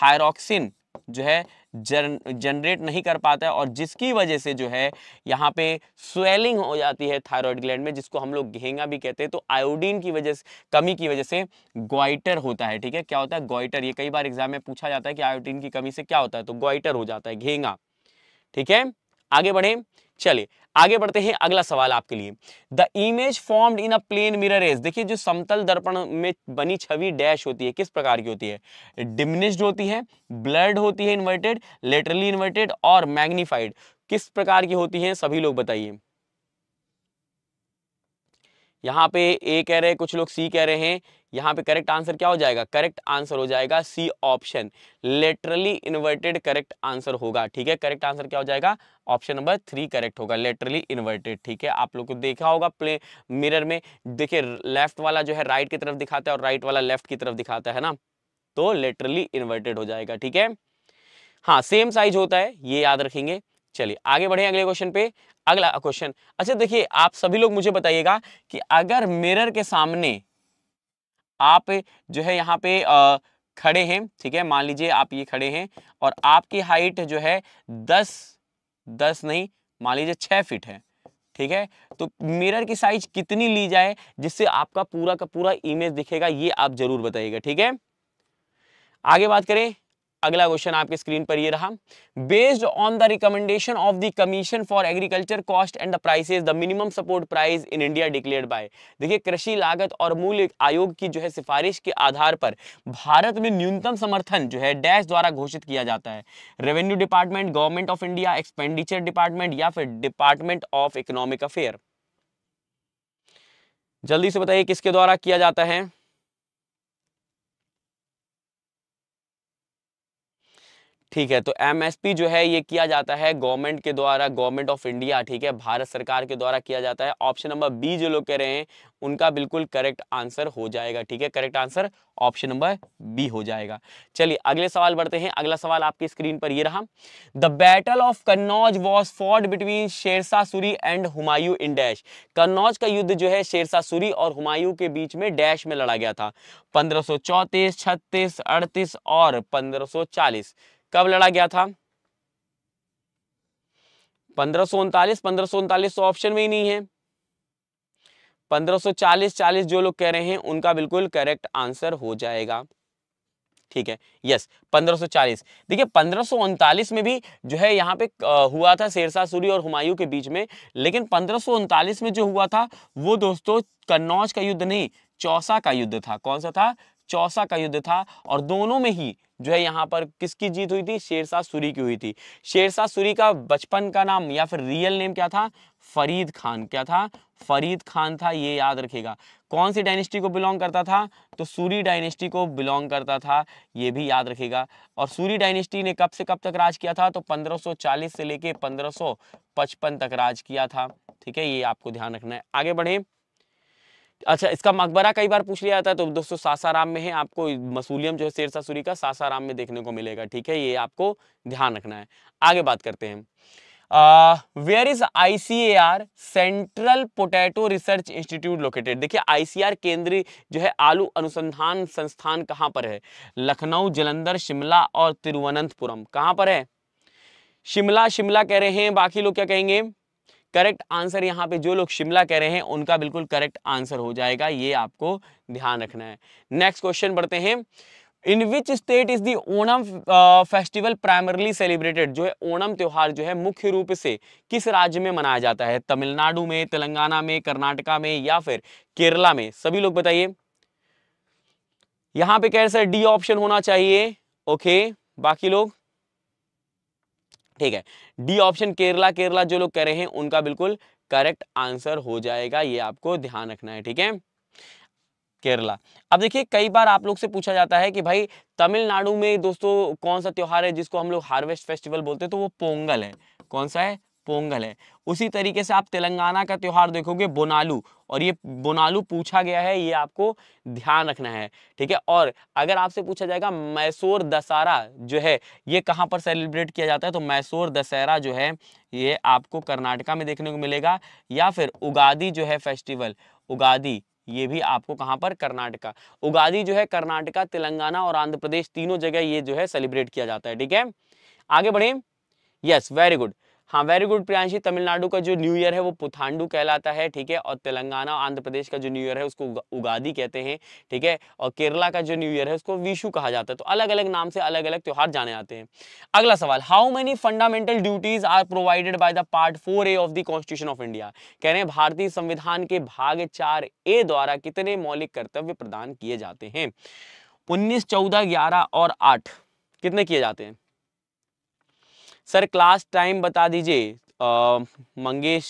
थायरोक्सिन जो है जनरेट नहीं कर पाता है और जिसकी वजह से जो है यहाँ पे स्वेलिंग हो जाती है थायराइड ग्लैंड में जिसको हम लोग घेंगा भी कहते हैं तो आयोडीन की वजह से कमी की वजह से ग्वाइटर होता है ठीक है क्या होता है ग्वाइटर ये कई बार एग्जाम में पूछा जाता है कि आयोडीन की कमी से क्या होता है तो ग्वाइटर हो जाता है घेंगा ठीक है आगे बढ़े चलिए आगे बढ़ते हैं अगला सवाल आपके लिए the image formed in a plane mirror is देखिए जो समतल दर्पण में बनी छवि डैश होती है किस प्रकार की होती है डिमिनिश्ड होती है ब्लर्ड होती है इन्वर्टेड लेटरली इन्वर्टेड और मैग्निफाइड किस प्रकार की होती है सभी लोग बताइए यहाँ पे ए कह रहे हैं कुछ लोग सी कह रहे हैं यहाँ पे करेक्ट आंसर क्या हो जाएगा करेक्ट आंसर हो जाएगा C option laterally inverted correct answer होगा ठीक है करेक्ट आंसर क्या हो जाएगा ऑप्शन नंबर थ्री करेक्ट होगा लेटरली इन्वर्टेड ठीक है आप लोग को देखा होगा प्ले मिरर में देखिए लेफ्ट वाला जो है राइट की तरफ दिखाता है और राइट वाला लेफ्ट की तरफ दिखाता है ना तो लेटरली इन्वर्टेड हो जाएगा ठीक है हाँ सेम साइज होता है ये याद रखेंगे चलिए आगे बढ़े अगले क्वेश्चन पे अगला क्वेश्चन अच्छा देखिए आप सभी लोग मुझे बताइएगा कि अगर मिरर के सामने आप जो है यहाँ पे आ, खड़े हैं ठीक है मान लीजिए आप ये खड़े हैं और आपकी हाइट जो है दस दस नहीं मान लीजिए छः फिट है ठीक है तो मिरर की साइज कितनी ली जाए जिससे आपका पूरा का पूरा इमेज दिखेगा ये आप जरूर बताइएगा ठीक है आगे बात करें अगला क्वेश्चन आपके स्क्रीन पर ये रहा based on the recommendation of the commission for agriculture cost and the prices the minimum support price in India declared by देखिए कृषि लागत और मूल्य आयोग की जो है सिफारिश के आधार पर भारत में न्यूनतम समर्थन जो है डैश द्वारा घोषित किया जाता है revenue department government of India expenditure department या फिर डिपार्टमेंट ऑफ इकोनॉमिक अफेयर जल्दी से बताइए किसके द्वारा किया जाता है ठीक है तो एमएसपी जो है ये किया जाता है गवर्नमेंट के द्वारा गवर्नमेंट ऑफ इंडिया ठीक है भारत सरकार के द्वारा किया जाता है ऑप्शन नंबर बी जो लोग कह रहे हैं उनका बिल्कुल करेक्ट आंसर हो जाएगा ठीक है correct answer option number B हो जाएगा चलिए अगले सवाल बढ़ते हैं अगला सवाल आपकी स्क्रीन पर ये रहा the battle of Kannauj was fought between Sher Shah Suri and Humayun in dash Kannauj का युद्ध जो है शेरशाह सूरी और हुमायूं के बीच में डैश में लड़ा गया था पंद्रह सौ छत्तीस अड़तीस और पंद्रह चालीस कब लड़ा गया था पंद्रह सो उनतालीस ऑप्शन तो में ही नहीं है 1540 40 जो लोग कह रहे हैं उनका बिल्कुल करेक्ट आंसर हो जाएगा ठीक है यस 1540 देखिए पंद्रह में भी जो है यहाँ पे हुआ था शेरशाह सूरी और हुमायूं के बीच में लेकिन पंद्रह में जो हुआ था वो दोस्तों कन्नौज का युद्ध नहीं चौसा का युद्ध था कौन सा था चौसा का युद्ध था और दोनों में ही जो है यहाँ पर किसकी जीत हुई थी शेरशाह सूरी की हुई थी शेरशाह सूरी का बचपन का नाम या फिर रियल नेम क्या था फरीद खान क्या था फरीद खान था ये याद रखेगा कौन सी डायनेस्टी को बिलोंग करता था तो सूरी डायनेस्टी को बिलोंग करता था ये भी याद रखेगा और सूरी डायनेस्टी ने कब से कब तक राज किया था तो 1540 से लेके 1555 तक राज किया था ठीक है ये आपको ध्यान रखना है आगे बढ़े अच्छा इसका मकबरा कई बार पूछ लिया जाता है तो दोस्तों सासाराम में है आपको मसूलियम जो है सासुरी का सासाराम में देखने को मिलेगा ठीक है ये आपको ध्यान रखना है आगे बात करते हैं where is our central potato research institute located देखिए आईसीआर केंद्रीय जो है आलू अनुसंधान संस्थान कहाँ पर है लखनऊ जलंधर शिमला और तिरुवनंतपुरम कहाँ पर है शिमला शिमला कह रहे हैं बाकी लोग क्या कहेंगे करेक्ट आंसर यहाँ पे जो लोग शिमला कह रहे हैं उनका बिल्कुल करेक्ट आंसर हो जाएगा ये आपको ध्यान रखना है नेक्स्ट क्वेश्चन बढ़ते हैं in which state is the Onam festival primarily celebrated जो है ओणम त्यौहार जो है मुख्य रूप से किस राज्य में मनाया जाता है तमिलनाडु में तेलंगाना में कर्नाटका में या फिर केरला में सभी लोग बताइए यहां पे कह सर डी ऑप्शन होना चाहिए ओके बाकी लोग ठीक है डी ऑप्शन केरला केरला जो लोग कह रहे हैं उनका बिल्कुल करेक्ट आंसर हो जाएगा ये आपको ध्यान रखना है ठीक है केरला अब देखिए कई बार आप लोग से पूछा जाता है कि भाई तमिलनाडु में दोस्तों कौन सा त्यौहार है जिसको हम लोग हार्वेस्ट फेस्टिवल बोलते हैं तो वो पोंगल है कौन सा है पोंगल है उसी तरीके से आप तेलंगाना का त्यौहार देखोगे बोनालू और ये बोनालू पूछा गया है ये आपको ध्यान रखना है ठीक है और अगर आपसे पूछा जाएगा मैसूर दशहरा जो है ये कहाँ पर सेलिब्रेट किया जाता है तो मैसूर दशहरा जो है ये आपको कर्नाटका में देखने को मिलेगा या फिर उगादी जो है फेस्टिवल उगादी ये भी आपको कहाँ पर कर्नाटका उगादी जो है कर्नाटका तेलंगाना और आंध्र प्रदेश तीनों जगह ये जो है सेलिब्रेट किया जाता है ठीक है आगे बढ़े यस वेरी गुड हाँ वेरी गुड प्रियांशी तमिलनाडु का जो न्यू ईयर है वो पुथांडू कहलाता है ठीक है और तेलंगाना आंध्र प्रदेश का जो न्यू ईयर है उसको उगादी कहते हैं ठीक है और केरला का जो न्यू ईयर है उसको विशु कहा जाता है तो अलग अलग नाम से अलग अलग त्यौहार जाने जाते हैं अगला सवाल how many fundamental duties are provided by the part four A of the constitution of India कह रहे हैं भारतीय संविधान के भाग चार ए द्वारा कितने मौलिक कर्तव्य प्रदान किए जाते हैं उन्नीस चौदह ग्यारह और आठ कितने किए जाते हैं सर क्लास टाइम बता दीजिए मंगेश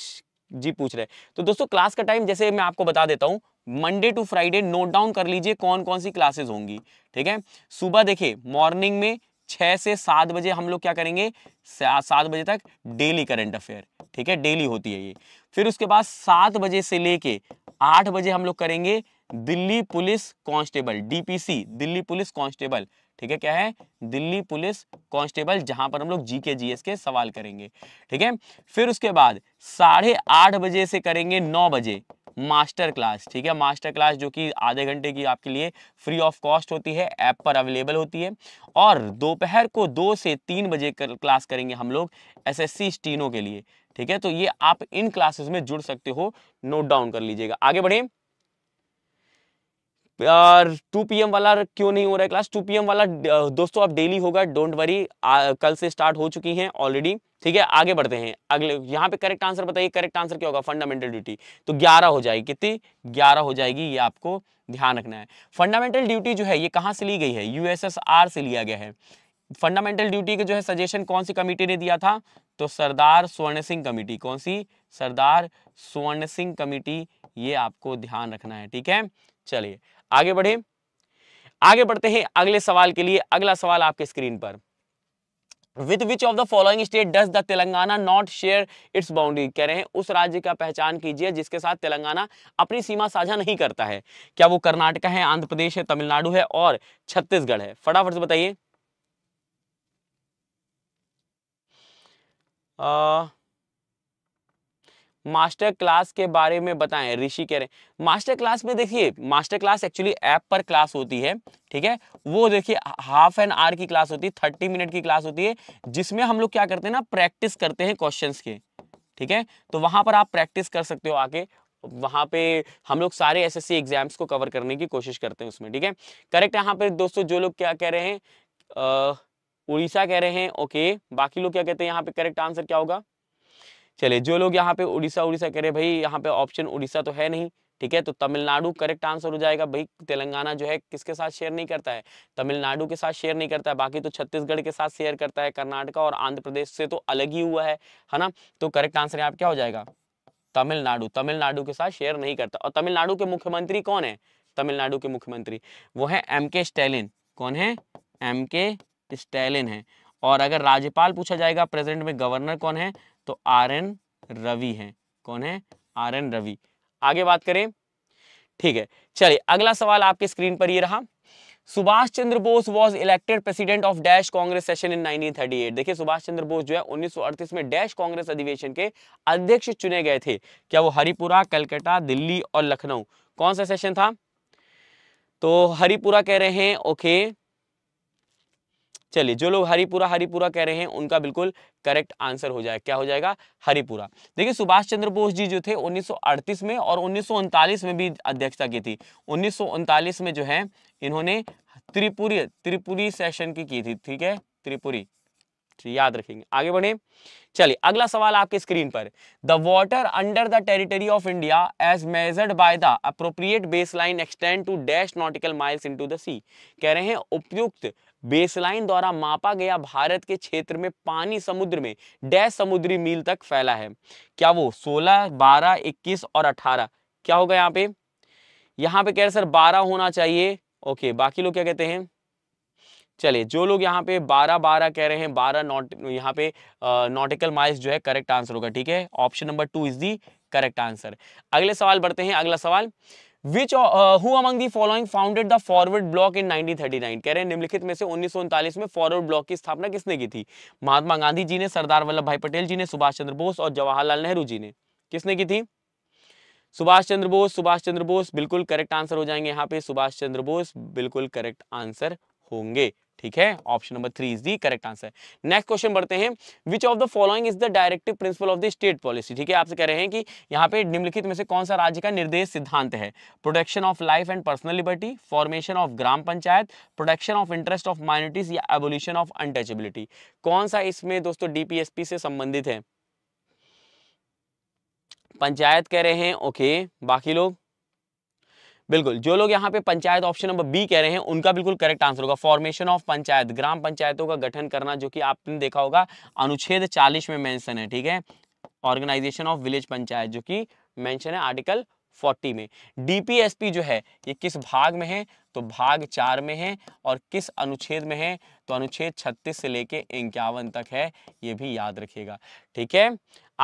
जी पूछ रहे तो दोस्तों क्लास का टाइम जैसे मैं आपको बता देता हूँ Monday to Friday note down कर लीजिए कौन कौन सी क्लासेस होंगी ठीक है सुबह देखिए मॉर्निंग में छः से सात बजे हम लोग क्या करेंगे सात बजे तक डेली करंट अफेयर ठीक है डेली होती है ये फिर उसके बाद सात बजे से लेके आठ बजे हम लोग करेंगे Delhi police constable DPC Delhi police constable ठीक है क्या है दिल्ली पुलिस कांस्टेबल जहां पर हम लोग जीके जीएस के सवाल करेंगे ठीक है फिर उसके बाद साढ़े आठ बजे से करेंगे नौ बजे मास्टर क्लास ठीक है मास्टर क्लास जो कि आधे घंटे की आपके लिए फ्री ऑफ कॉस्ट होती है ऐप पर अवेलेबल होती है और दोपहर को दो से तीन बजे कर, क्लास करेंगे हम लोग एसएससी स्टीनों के लिए ठीक है तो ये आप इन क्लासेस में जुड़ सकते हो नोट डाउन कर लीजिएगा आगे बढ़े और टू पी वाला क्यों नहीं हो रहा है क्लास टू पी वाला दोस्तों आप डेली होगा डोंट वरी कल से स्टार्ट हो चुकी हैं ऑलरेडी ठीक है आगे बढ़ते हैं अगले यहाँ पे करेक्ट आंसर बताइए करेक्ट आंसर क्या होगा फंडामेंटल ड्यूटी तो ग्यारह हो जाएगी कितनी ग्यारह हो जाएगी ये आपको ध्यान रखना है फंडामेंटल ड्यूटी जो है ये कहाँ से ली गई है यूएसएसआर से लिया गया है फंडामेंटल ड्यूटी का जो है सजेशन कौन सी कमेटी ने दिया था तो सरदार स्वर्ण सिंह कमेटी कौन सी सरदार स्वर्ण सिंह कमेटी ये आपको ध्यान रखना है ठीक है चलिए आगे बढ़े आगे बढ़ते हैं अगले सवाल के लिए अगला सवाल आपके स्क्रीन पर with which of the following state does the Telangana not share its boundary कह रहे हैं उस राज्य का पहचान कीजिए जिसके साथ तेलंगाना अपनी सीमा साझा नहीं करता है क्या वो कर्नाटक है आंध्र प्रदेश है तमिलनाडु है और छत्तीसगढ़ है फटाफट से बताइए मास्टर क्लास के बारे में बताएं ऋषि कह रहे हैं मास्टर क्लास में देखिए मास्टर क्लास एक्चुअली ऐप पर क्लास होती है ठीक है वो देखिए हाफ एन आवर की क्लास होती है थर्टी मिनट की क्लास होती है जिसमें हम लोग क्या करते हैं ना प्रैक्टिस करते हैं क्वेश्चन के ठीक है तो वहां पर आप प्रैक्टिस कर सकते हो आके वहां पे हम लोग सारे एस एग्जाम्स को कवर करने की कोशिश करते हैं उसमें ठीक है करेक्ट यहाँ पे दोस्तों जो लोग क्या कह रहे हैं उड़ीसा कह रहे हैं ओके बाकी लोग क्या कहते हैं यहाँ पे करेक्ट आंसर क्या होगा चलिए जो लोग यहाँ पे उड़ीसा उड़ीसा कह हैं भाई यहाँ पे ऑप्शन उड़ीसा तो है नहीं ठीक है तो तमिलनाडु करेक्ट आंसर हो जाएगा भाई तेलंगाना जो है किसके साथ शेयर नहीं करता है तमिलनाडु के साथ शेयर नहीं करता है बाकी तो छत्तीसगढ़ के साथ शेयर करता है कर्नाटका और आंध्र प्रदेश से तो अलग ही हुआ है है ना तो करेक्ट आंसर यहाँ क्या हो जाएगा तमिलनाडु तमिलनाडु के साथ शेयर नहीं करता और तमिलनाडु के मुख्यमंत्री कौन है तमिलनाडु के मुख्यमंत्री वो है एम के स्टैलिन कौन है एम के स्टैलिन है और अगर राज्यपाल पूछा जाएगा प्रेजेंट में गवर्नर कौन है तो आर एन रवि हैं कौन है आर एन रवि आगे बात करें ठीक है चलिए अगला सवाल आपके स्क्रीन पर ये रहा Subhash Chandra Bose was elected president of dash Congress session in 1938 देखिए सुभाष चंद्र बोस जो है 1938 में डैश कांग्रेस अधिवेशन के अध्यक्ष चुने गए थे क्या वो हरिपुरा कलकत्ता दिल्ली और लखनऊ कौन सा सेशन था तो हरिपुरा कह रहे हैं ओके चलिए जो लोग हरिपुरा हरिपुरा कह रहे हैं उनका बिल्कुल करेक्ट आंसर हो जाएगा क्या हो जाएगा हरिपुरा देखिए सुभाष चंद्र बोस जी जो थे 1938 में और उन्नीस में भी अध्यक्षता की थी उन्नीस में जो है इन्होंने त्रिपुरी त्रिपुरी सेशन की की थी ठीक है त्रिपुरी याद रखेंगे आगे बढ़े चलिए अगला सवाल आपके स्क्रीन पर the water under the territory of India as measured by the appropriate base line extend to dash nautical miles into the sea कह रहे हैं उपयुक्त बेसलाइन द्वारा मापा गया भारत के क्षेत्र में पानी समुद्र में डैश समुद्री मील तक फैला है क्या वो 16, 12, 21 और 18 क्या होगा यहाँ पे यहाँ पे कह रहे सर बारह होना चाहिए ओके बाकी लोग क्या कहते हैं चले जो लोग यहाँ पे 12 12 कह रहे हैं 12 नॉट यहाँ पे नॉटिकल माइल्स जो है करेक्ट आंसर होगा ठीक है option number two is the correct answer अगले सवाल बढ़ते हैं अगला सवाल which who among the following founded the forward bloc in 1939 कह रहे हैं निम्नलिखित में से उन्नीस में फॉरवर्ड ब्लॉक की स्थापना किसने की थी महात्मा गांधी जी ने सरदार वल्लभ भाई पटेल जी ने सुभाष चंद्र बोस और जवाहरलाल नेहरू जी ने किसने की थी सुभाष चंद्र बोस सुभाष चंद्र बोस बिल्कुल करेक्ट आंसर हो जाएंगे यहाँ पे सुभाष चंद्र बोस बिल्कुल करेक्ट आंसर होंगे ठीक है option number three is the correct answer next question बढ़ते हैं which of the following is the directive principle of the state policy ठीक है आपसे कह रहे हैं कि यहाँ पे निम्नलिखित में से कौन सा राज्य का निर्देश सिद्धांत है protection of life and personal liberty formation of gram panchayat protection of interest of minorities या एबोल्यूशन ऑफ अनटचेबिलिटी कौन सा इसमें दोस्तों डीपीएसपी से संबंधित है पंचायत कह रहे हैं ओके बाकी लोग बिल्कुल जो लोग यहाँ पे पंचायत ऑप्शन नंबर बी कह रहे हैं उनका बिल्कुल करेक्ट आंसर होगा फॉर्मेशन ऑफ पंचायत ग्राम पंचायतों का गठन करना जो कि आपने देखा होगा अनुच्छेद चालीस में मैंसन है ठीक है ऑर्गेनाइजेशन ऑफ विलेज पंचायत जो कि मैंशन है आर्टिकल 40 में डीपीएसपी जो है ये किस भाग में है तो भाग चार में है और किस अनुच्छेद में है तो अनुच्छेद छत्तीस से लेके इक्यावन तक है ये भी याद रखेगा ठीक है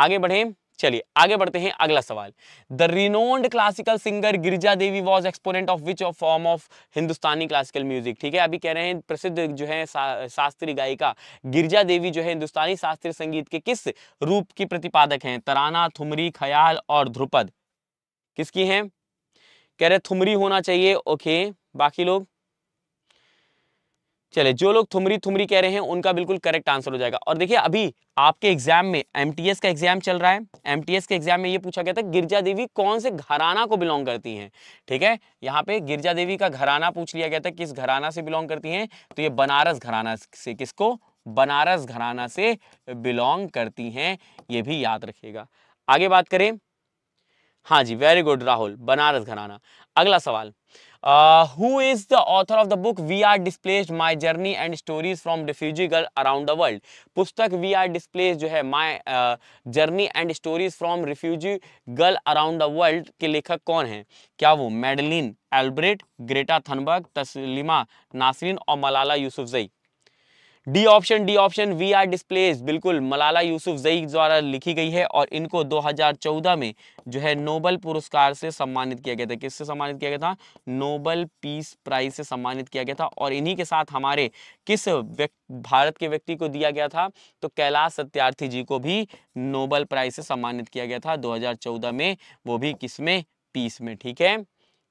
आगे बढ़े चलिए आगे बढ़ते हैं अगला सवाल the renowned classical singer Girija Devi was exponent of which form of Hindustani classical music ठीक है अभी कह रहे हैं प्रसिद्ध जो है सा, शास्त्रीय गायिका गिरिजा देवी जो है हिंदुस्तानी शास्त्रीय संगीत के किस रूप की प्रतिपादक हैं तराना थुमरी खयाल और ध्रुपद किसकी हैं कह रहे थुमरी होना चाहिए ओके बाकी लोग चले जो लोग थुमरी थुमरी कह रहे हैं उनका बिल्कुल करेक्ट आंसर हो जाएगा और देखिए अभी आपके एग्जाम में एमटीएस का एग्जाम चल रहा है एमटीएस के एग्जाम में ये पूछा गया था गिरजा देवी कौन से घराना को बिलोंग करती हैं ठीक है यहाँ पे गिरजा देवी का घराना पूछ लिया गया था किस घराना से बिलोंग करती हैं तो ये बनारस घराना से किसको बनारस घराना से बिलोंग करती हैं ये भी याद रखिएगा आगे बात करें हाँ जी वेरी गुड राहुल बनारस घराना अगला सवाल who is the author of the book we are displaced my journey and stories from refugee girl around the world पुस्तक वी आर डिस्प्लेस जो है my journey and stories from refugee girl around the world के लेखक कौन है क्या वो Madeleine Albright Greta Thunberg Taslima Nasrin और Malala Yousafzai D option D option we are displace बिल्कुल मलाला यूसुफ जई द्वारा लिखी गई है और इनको 2014 में जो है नोबल पुरस्कार से सम्मानित किया गया था किससे सम्मानित किया गया था नोबल पीस प्राइज से सम्मानित किया गया था और इन्हीं के साथ हमारे किस भारत के व्यक्ति को दिया गया था तो कैलाश सत्यार्थी जी को भी नोबल प्राइज से सम्मानित किया गया था दो में वो भी किसमें पीस में ठीक है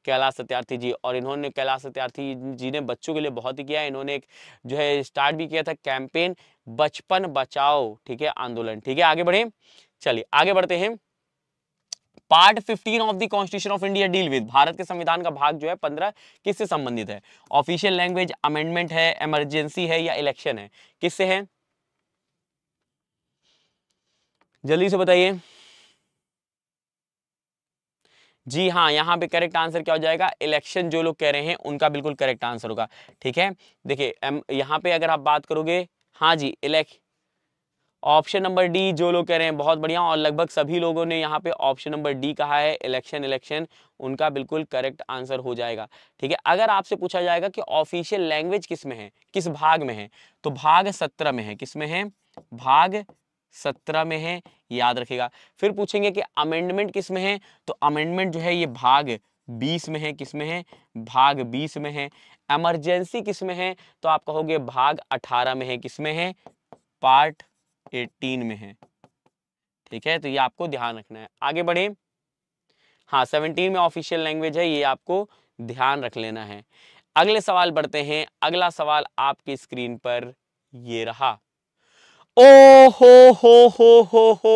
कैलाश सत्यार्थी जी और इन्होंने कैलाश सत्यार्थी जी ने बच्चों के लिए बहुत ही किया इन्होंने एक जो है स्टार्ट भी किया था कैंपेन बचपन बचाओ ठीक है आंदोलन ठीक है आगे बढ़े चलिए आगे बढ़ते हैं part 15 of the constitution of India deal with Bharat के संविधान का भाग जो है 15 किससे संबंधित है ऑफिशियल लैंग्वेज अमेंडमेंट है इमरजेंसी है या इलेक्शन है किससे है जल्दी से बताइए जी हाँ यहाँ पे करेक्ट आंसर क्या हो जाएगा इलेक्शन जो लोग कह रहे हैं उनका बिल्कुल करेक्ट आंसर होगा ठीक है देखिए यहाँ पे अगर आप बात करोगे हाँ जी इलेक् ऑप्शन नंबर डी जो लोग कह रहे हैं बहुत बढ़िया और लगभग सभी लोगों ने यहाँ पे ऑप्शन नंबर डी कहा है इलेक्शन इलेक्शन उनका बिल्कुल करेक्ट आंसर हो जाएगा ठीक है अगर आपसे पूछा जाएगा कि ऑफिशियल लैंग्वेज किस में है किस भाग में है तो भाग सत्रह में है किस में है भाग सत्रह में है याद रखेगा फिर पूछेंगे कि अमेंडमेंट किस में है तो अमेंडमेंट जो है ये भाग बीस में है किस में है भाग बीस में है एमरजेंसी किस में है तो आप कहोगे भाग अठारह में है किस में है पार्ट एटीन में है ठीक है तो ये आपको ध्यान रखना है आगे बढ़े हाँ सेवनटीन में ऑफिशियल लैंग्वेज है ये आपको ध्यान रख लेना है अगले सवाल बढ़ते हैं अगला सवाल आपकी स्क्रीन पर ये रहा ओ हो हो हो हो हो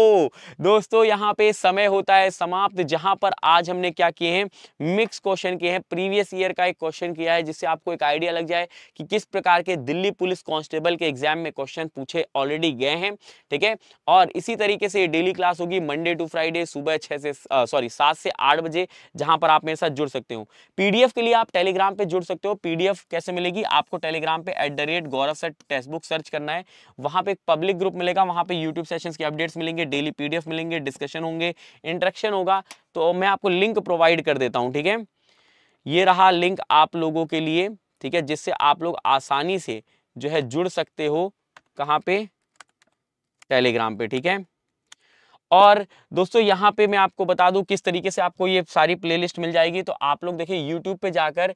दोस्तों यहाँ पे समय होता है समाप्त जहां पर आज हमने क्या किए हैं मिक्स क्वेश्चन किए हैं प्रीवियस ईयर का एक क्वेश्चन किया है जिससे आपको एक आइडिया लग जाए कि किस प्रकार के दिल्ली पुलिस कांस्टेबल के एग्जाम में क्वेश्चन पूछे ऑलरेडी गए हैं ठीक है और इसी तरीके से डेली क्लास होगी मंडे टू फ्राइडे सुबह छह से सॉरी सात से आठ बजे जहां पर आप मेरे साथ जुड़ सकते हो पीडीएफ के लिए आप टेलीग्राम पे जुड़ सकते हो पीडीएफ कैसे मिलेगी आपको टेलीग्राम पे at the rate Gaurav sir textbook search करना है वहां पर पब्लिक पब्लिक ग्रुप मिलेगा वहाँ पे यूट्यूब सेशंस की अपडेट्स मिलेंगे डेली पीडीएफ मिलेंगे डिस्कशन होंगे इंटरेक्शन होगा तो मैं आपको लिंक प्रोवाइड कर देता हूँ ठीक है ये रहा लिंक आप लोगों के लिए ठीक है जिससे आप लोग आसानी से जो है जुड़ सकते हो कहाँ पे टेलीग्राम पे ठीक है और दोस्तों यहाँ पे मैं आपको बता दूं किस तरीके से आपको ये सारी प्लेलिस्ट मिल जाएगी तो आप लोग देखिए यूट्यूब पे जाकर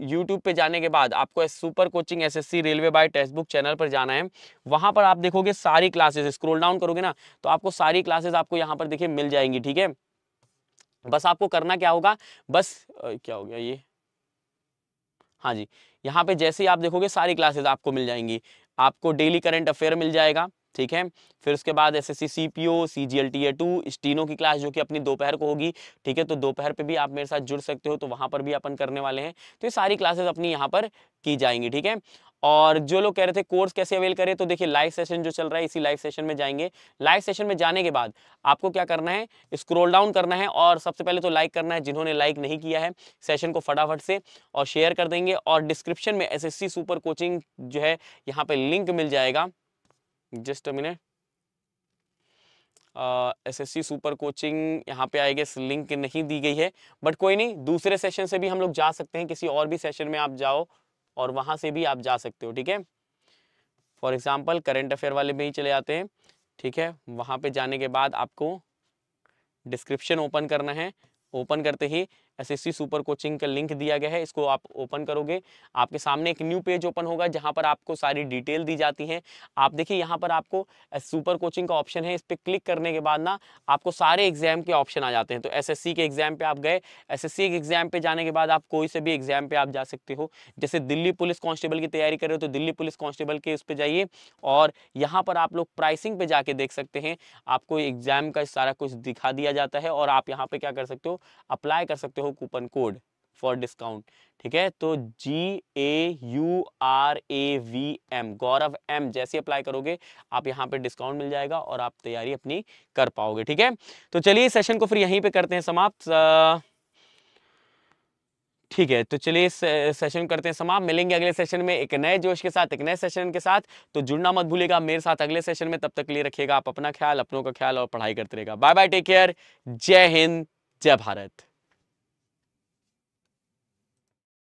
यूट्यूब पे जाने के बाद आपको super coaching SSC railway by textbook channel पर जाना है वहां पर आप देखोगे सारी क्लासेस स्क्रोल डाउन करोगे ना तो आपको सारी क्लासेस आपको यहाँ पर देखिए मिल जाएंगी ठीक है बस आपको करना क्या होगा बस क्या हो गया ये हाँ जी यहाँ पे जैसे ही आप देखोगे सारी क्लासेस आपको मिल जाएंगी आपको डेली करंट अफेयर मिल जाएगा ठीक है फिर उसके बाद S S C C P O C G L T A to steno की क्लास जो कि अपनी दोपहर को होगी ठीक है तो दोपहर पे भी आप मेरे साथ जुड़ सकते हो तो वहाँ पर भी अपन करने वाले हैं तो ये सारी क्लासेस अपनी यहाँ पर की जाएंगी ठीक है और जो लोग कह रहे थे कोर्स कैसे अवेल करें तो देखिए लाइव सेशन जो चल रहा है इसी लाइव सेशन में जाएंगे लाइव सेशन में जाने के बाद आपको क्या करना है स्क्रोल डाउन करना है और सबसे पहले तो लाइक करना है जिन्होंने लाइक नहीं किया है सेशन को फटाफट से और शेयर कर देंगे और डिस्क्रिप्शन में एसएससी सुपर कोचिंग जो है यहाँ पे लिंक मिल जाएगा just minute S S C super coaching यहाँ पे आएगी लिंक नहीं दी गई है बट कोई नहीं दूसरे सेशन से भी हम लोग जा सकते हैं किसी और भी सेशन में आप जाओ और वहाँ से भी आप जा सकते हो ठीक है फॉर एग्जाम्पल करेंट अफेयर वाले में ही चले जाते हैं ठीक है वहाँ पे जाने के बाद आपको डिस्क्रिप्शन ओपन करना है ओपन करते ही एस सुपर कोचिंग का लिंक दिया गया है इसको आप ओपन करोगे आपके सामने एक न्यू पेज ओपन होगा जहाँ पर आपको सारी डिटेल दी जाती है आप देखिए यहाँ पर आपको सुपर कोचिंग का ऑप्शन है इस पर क्लिक करने के बाद ना आपको सारे एग्जाम के ऑप्शन आ जाते हैं तो एस के एग्जाम पर आप गए एस के एग्जाम पर जाने के बाद आप कोई से भी एग्जाम पर आप जा सकते हो जैसे दिल्ली पुलिस कॉन्स्टेबल की तैयारी कर रहे हो तो दिल्ली पुलिस कॉन्स्टेबल के उस पर जाइए और यहाँ पर आप लोग प्राइसिंग पे जाके देख सकते हैं आपको एग्जाम का सारा कुछ दिखा दिया जाता है और आप यहाँ पे क्या कर सकते हो अप्लाई कर सकते हो हो कूपन कोड फॉर डिस्काउंट ठीक है तो G A U R A V M Gaurav M जैसे अप्लाई करोगे आप यहाँ पे डिस्काउंट मिल जाएगा और आप तैयारी अपनी कर पाओगे ठीक है तो चलिए सेशन को फिर यहीं पे करते हैं समाप्त ठीक है तो चलिए सेशन करते हैं समाप्त मिलेंगे अगले सेशन में एक नए जोश के साथ एक नए सेशन के साथ तो जुड़ना मत भूलेगा मेरे साथ अगले सेशन में तब तक लिए रखिएगा आप अपना ख्याल अपनों का ख्याल और पढ़ाई करते रहेगा बाय बाय टेक केयर जय हिंद जय भारत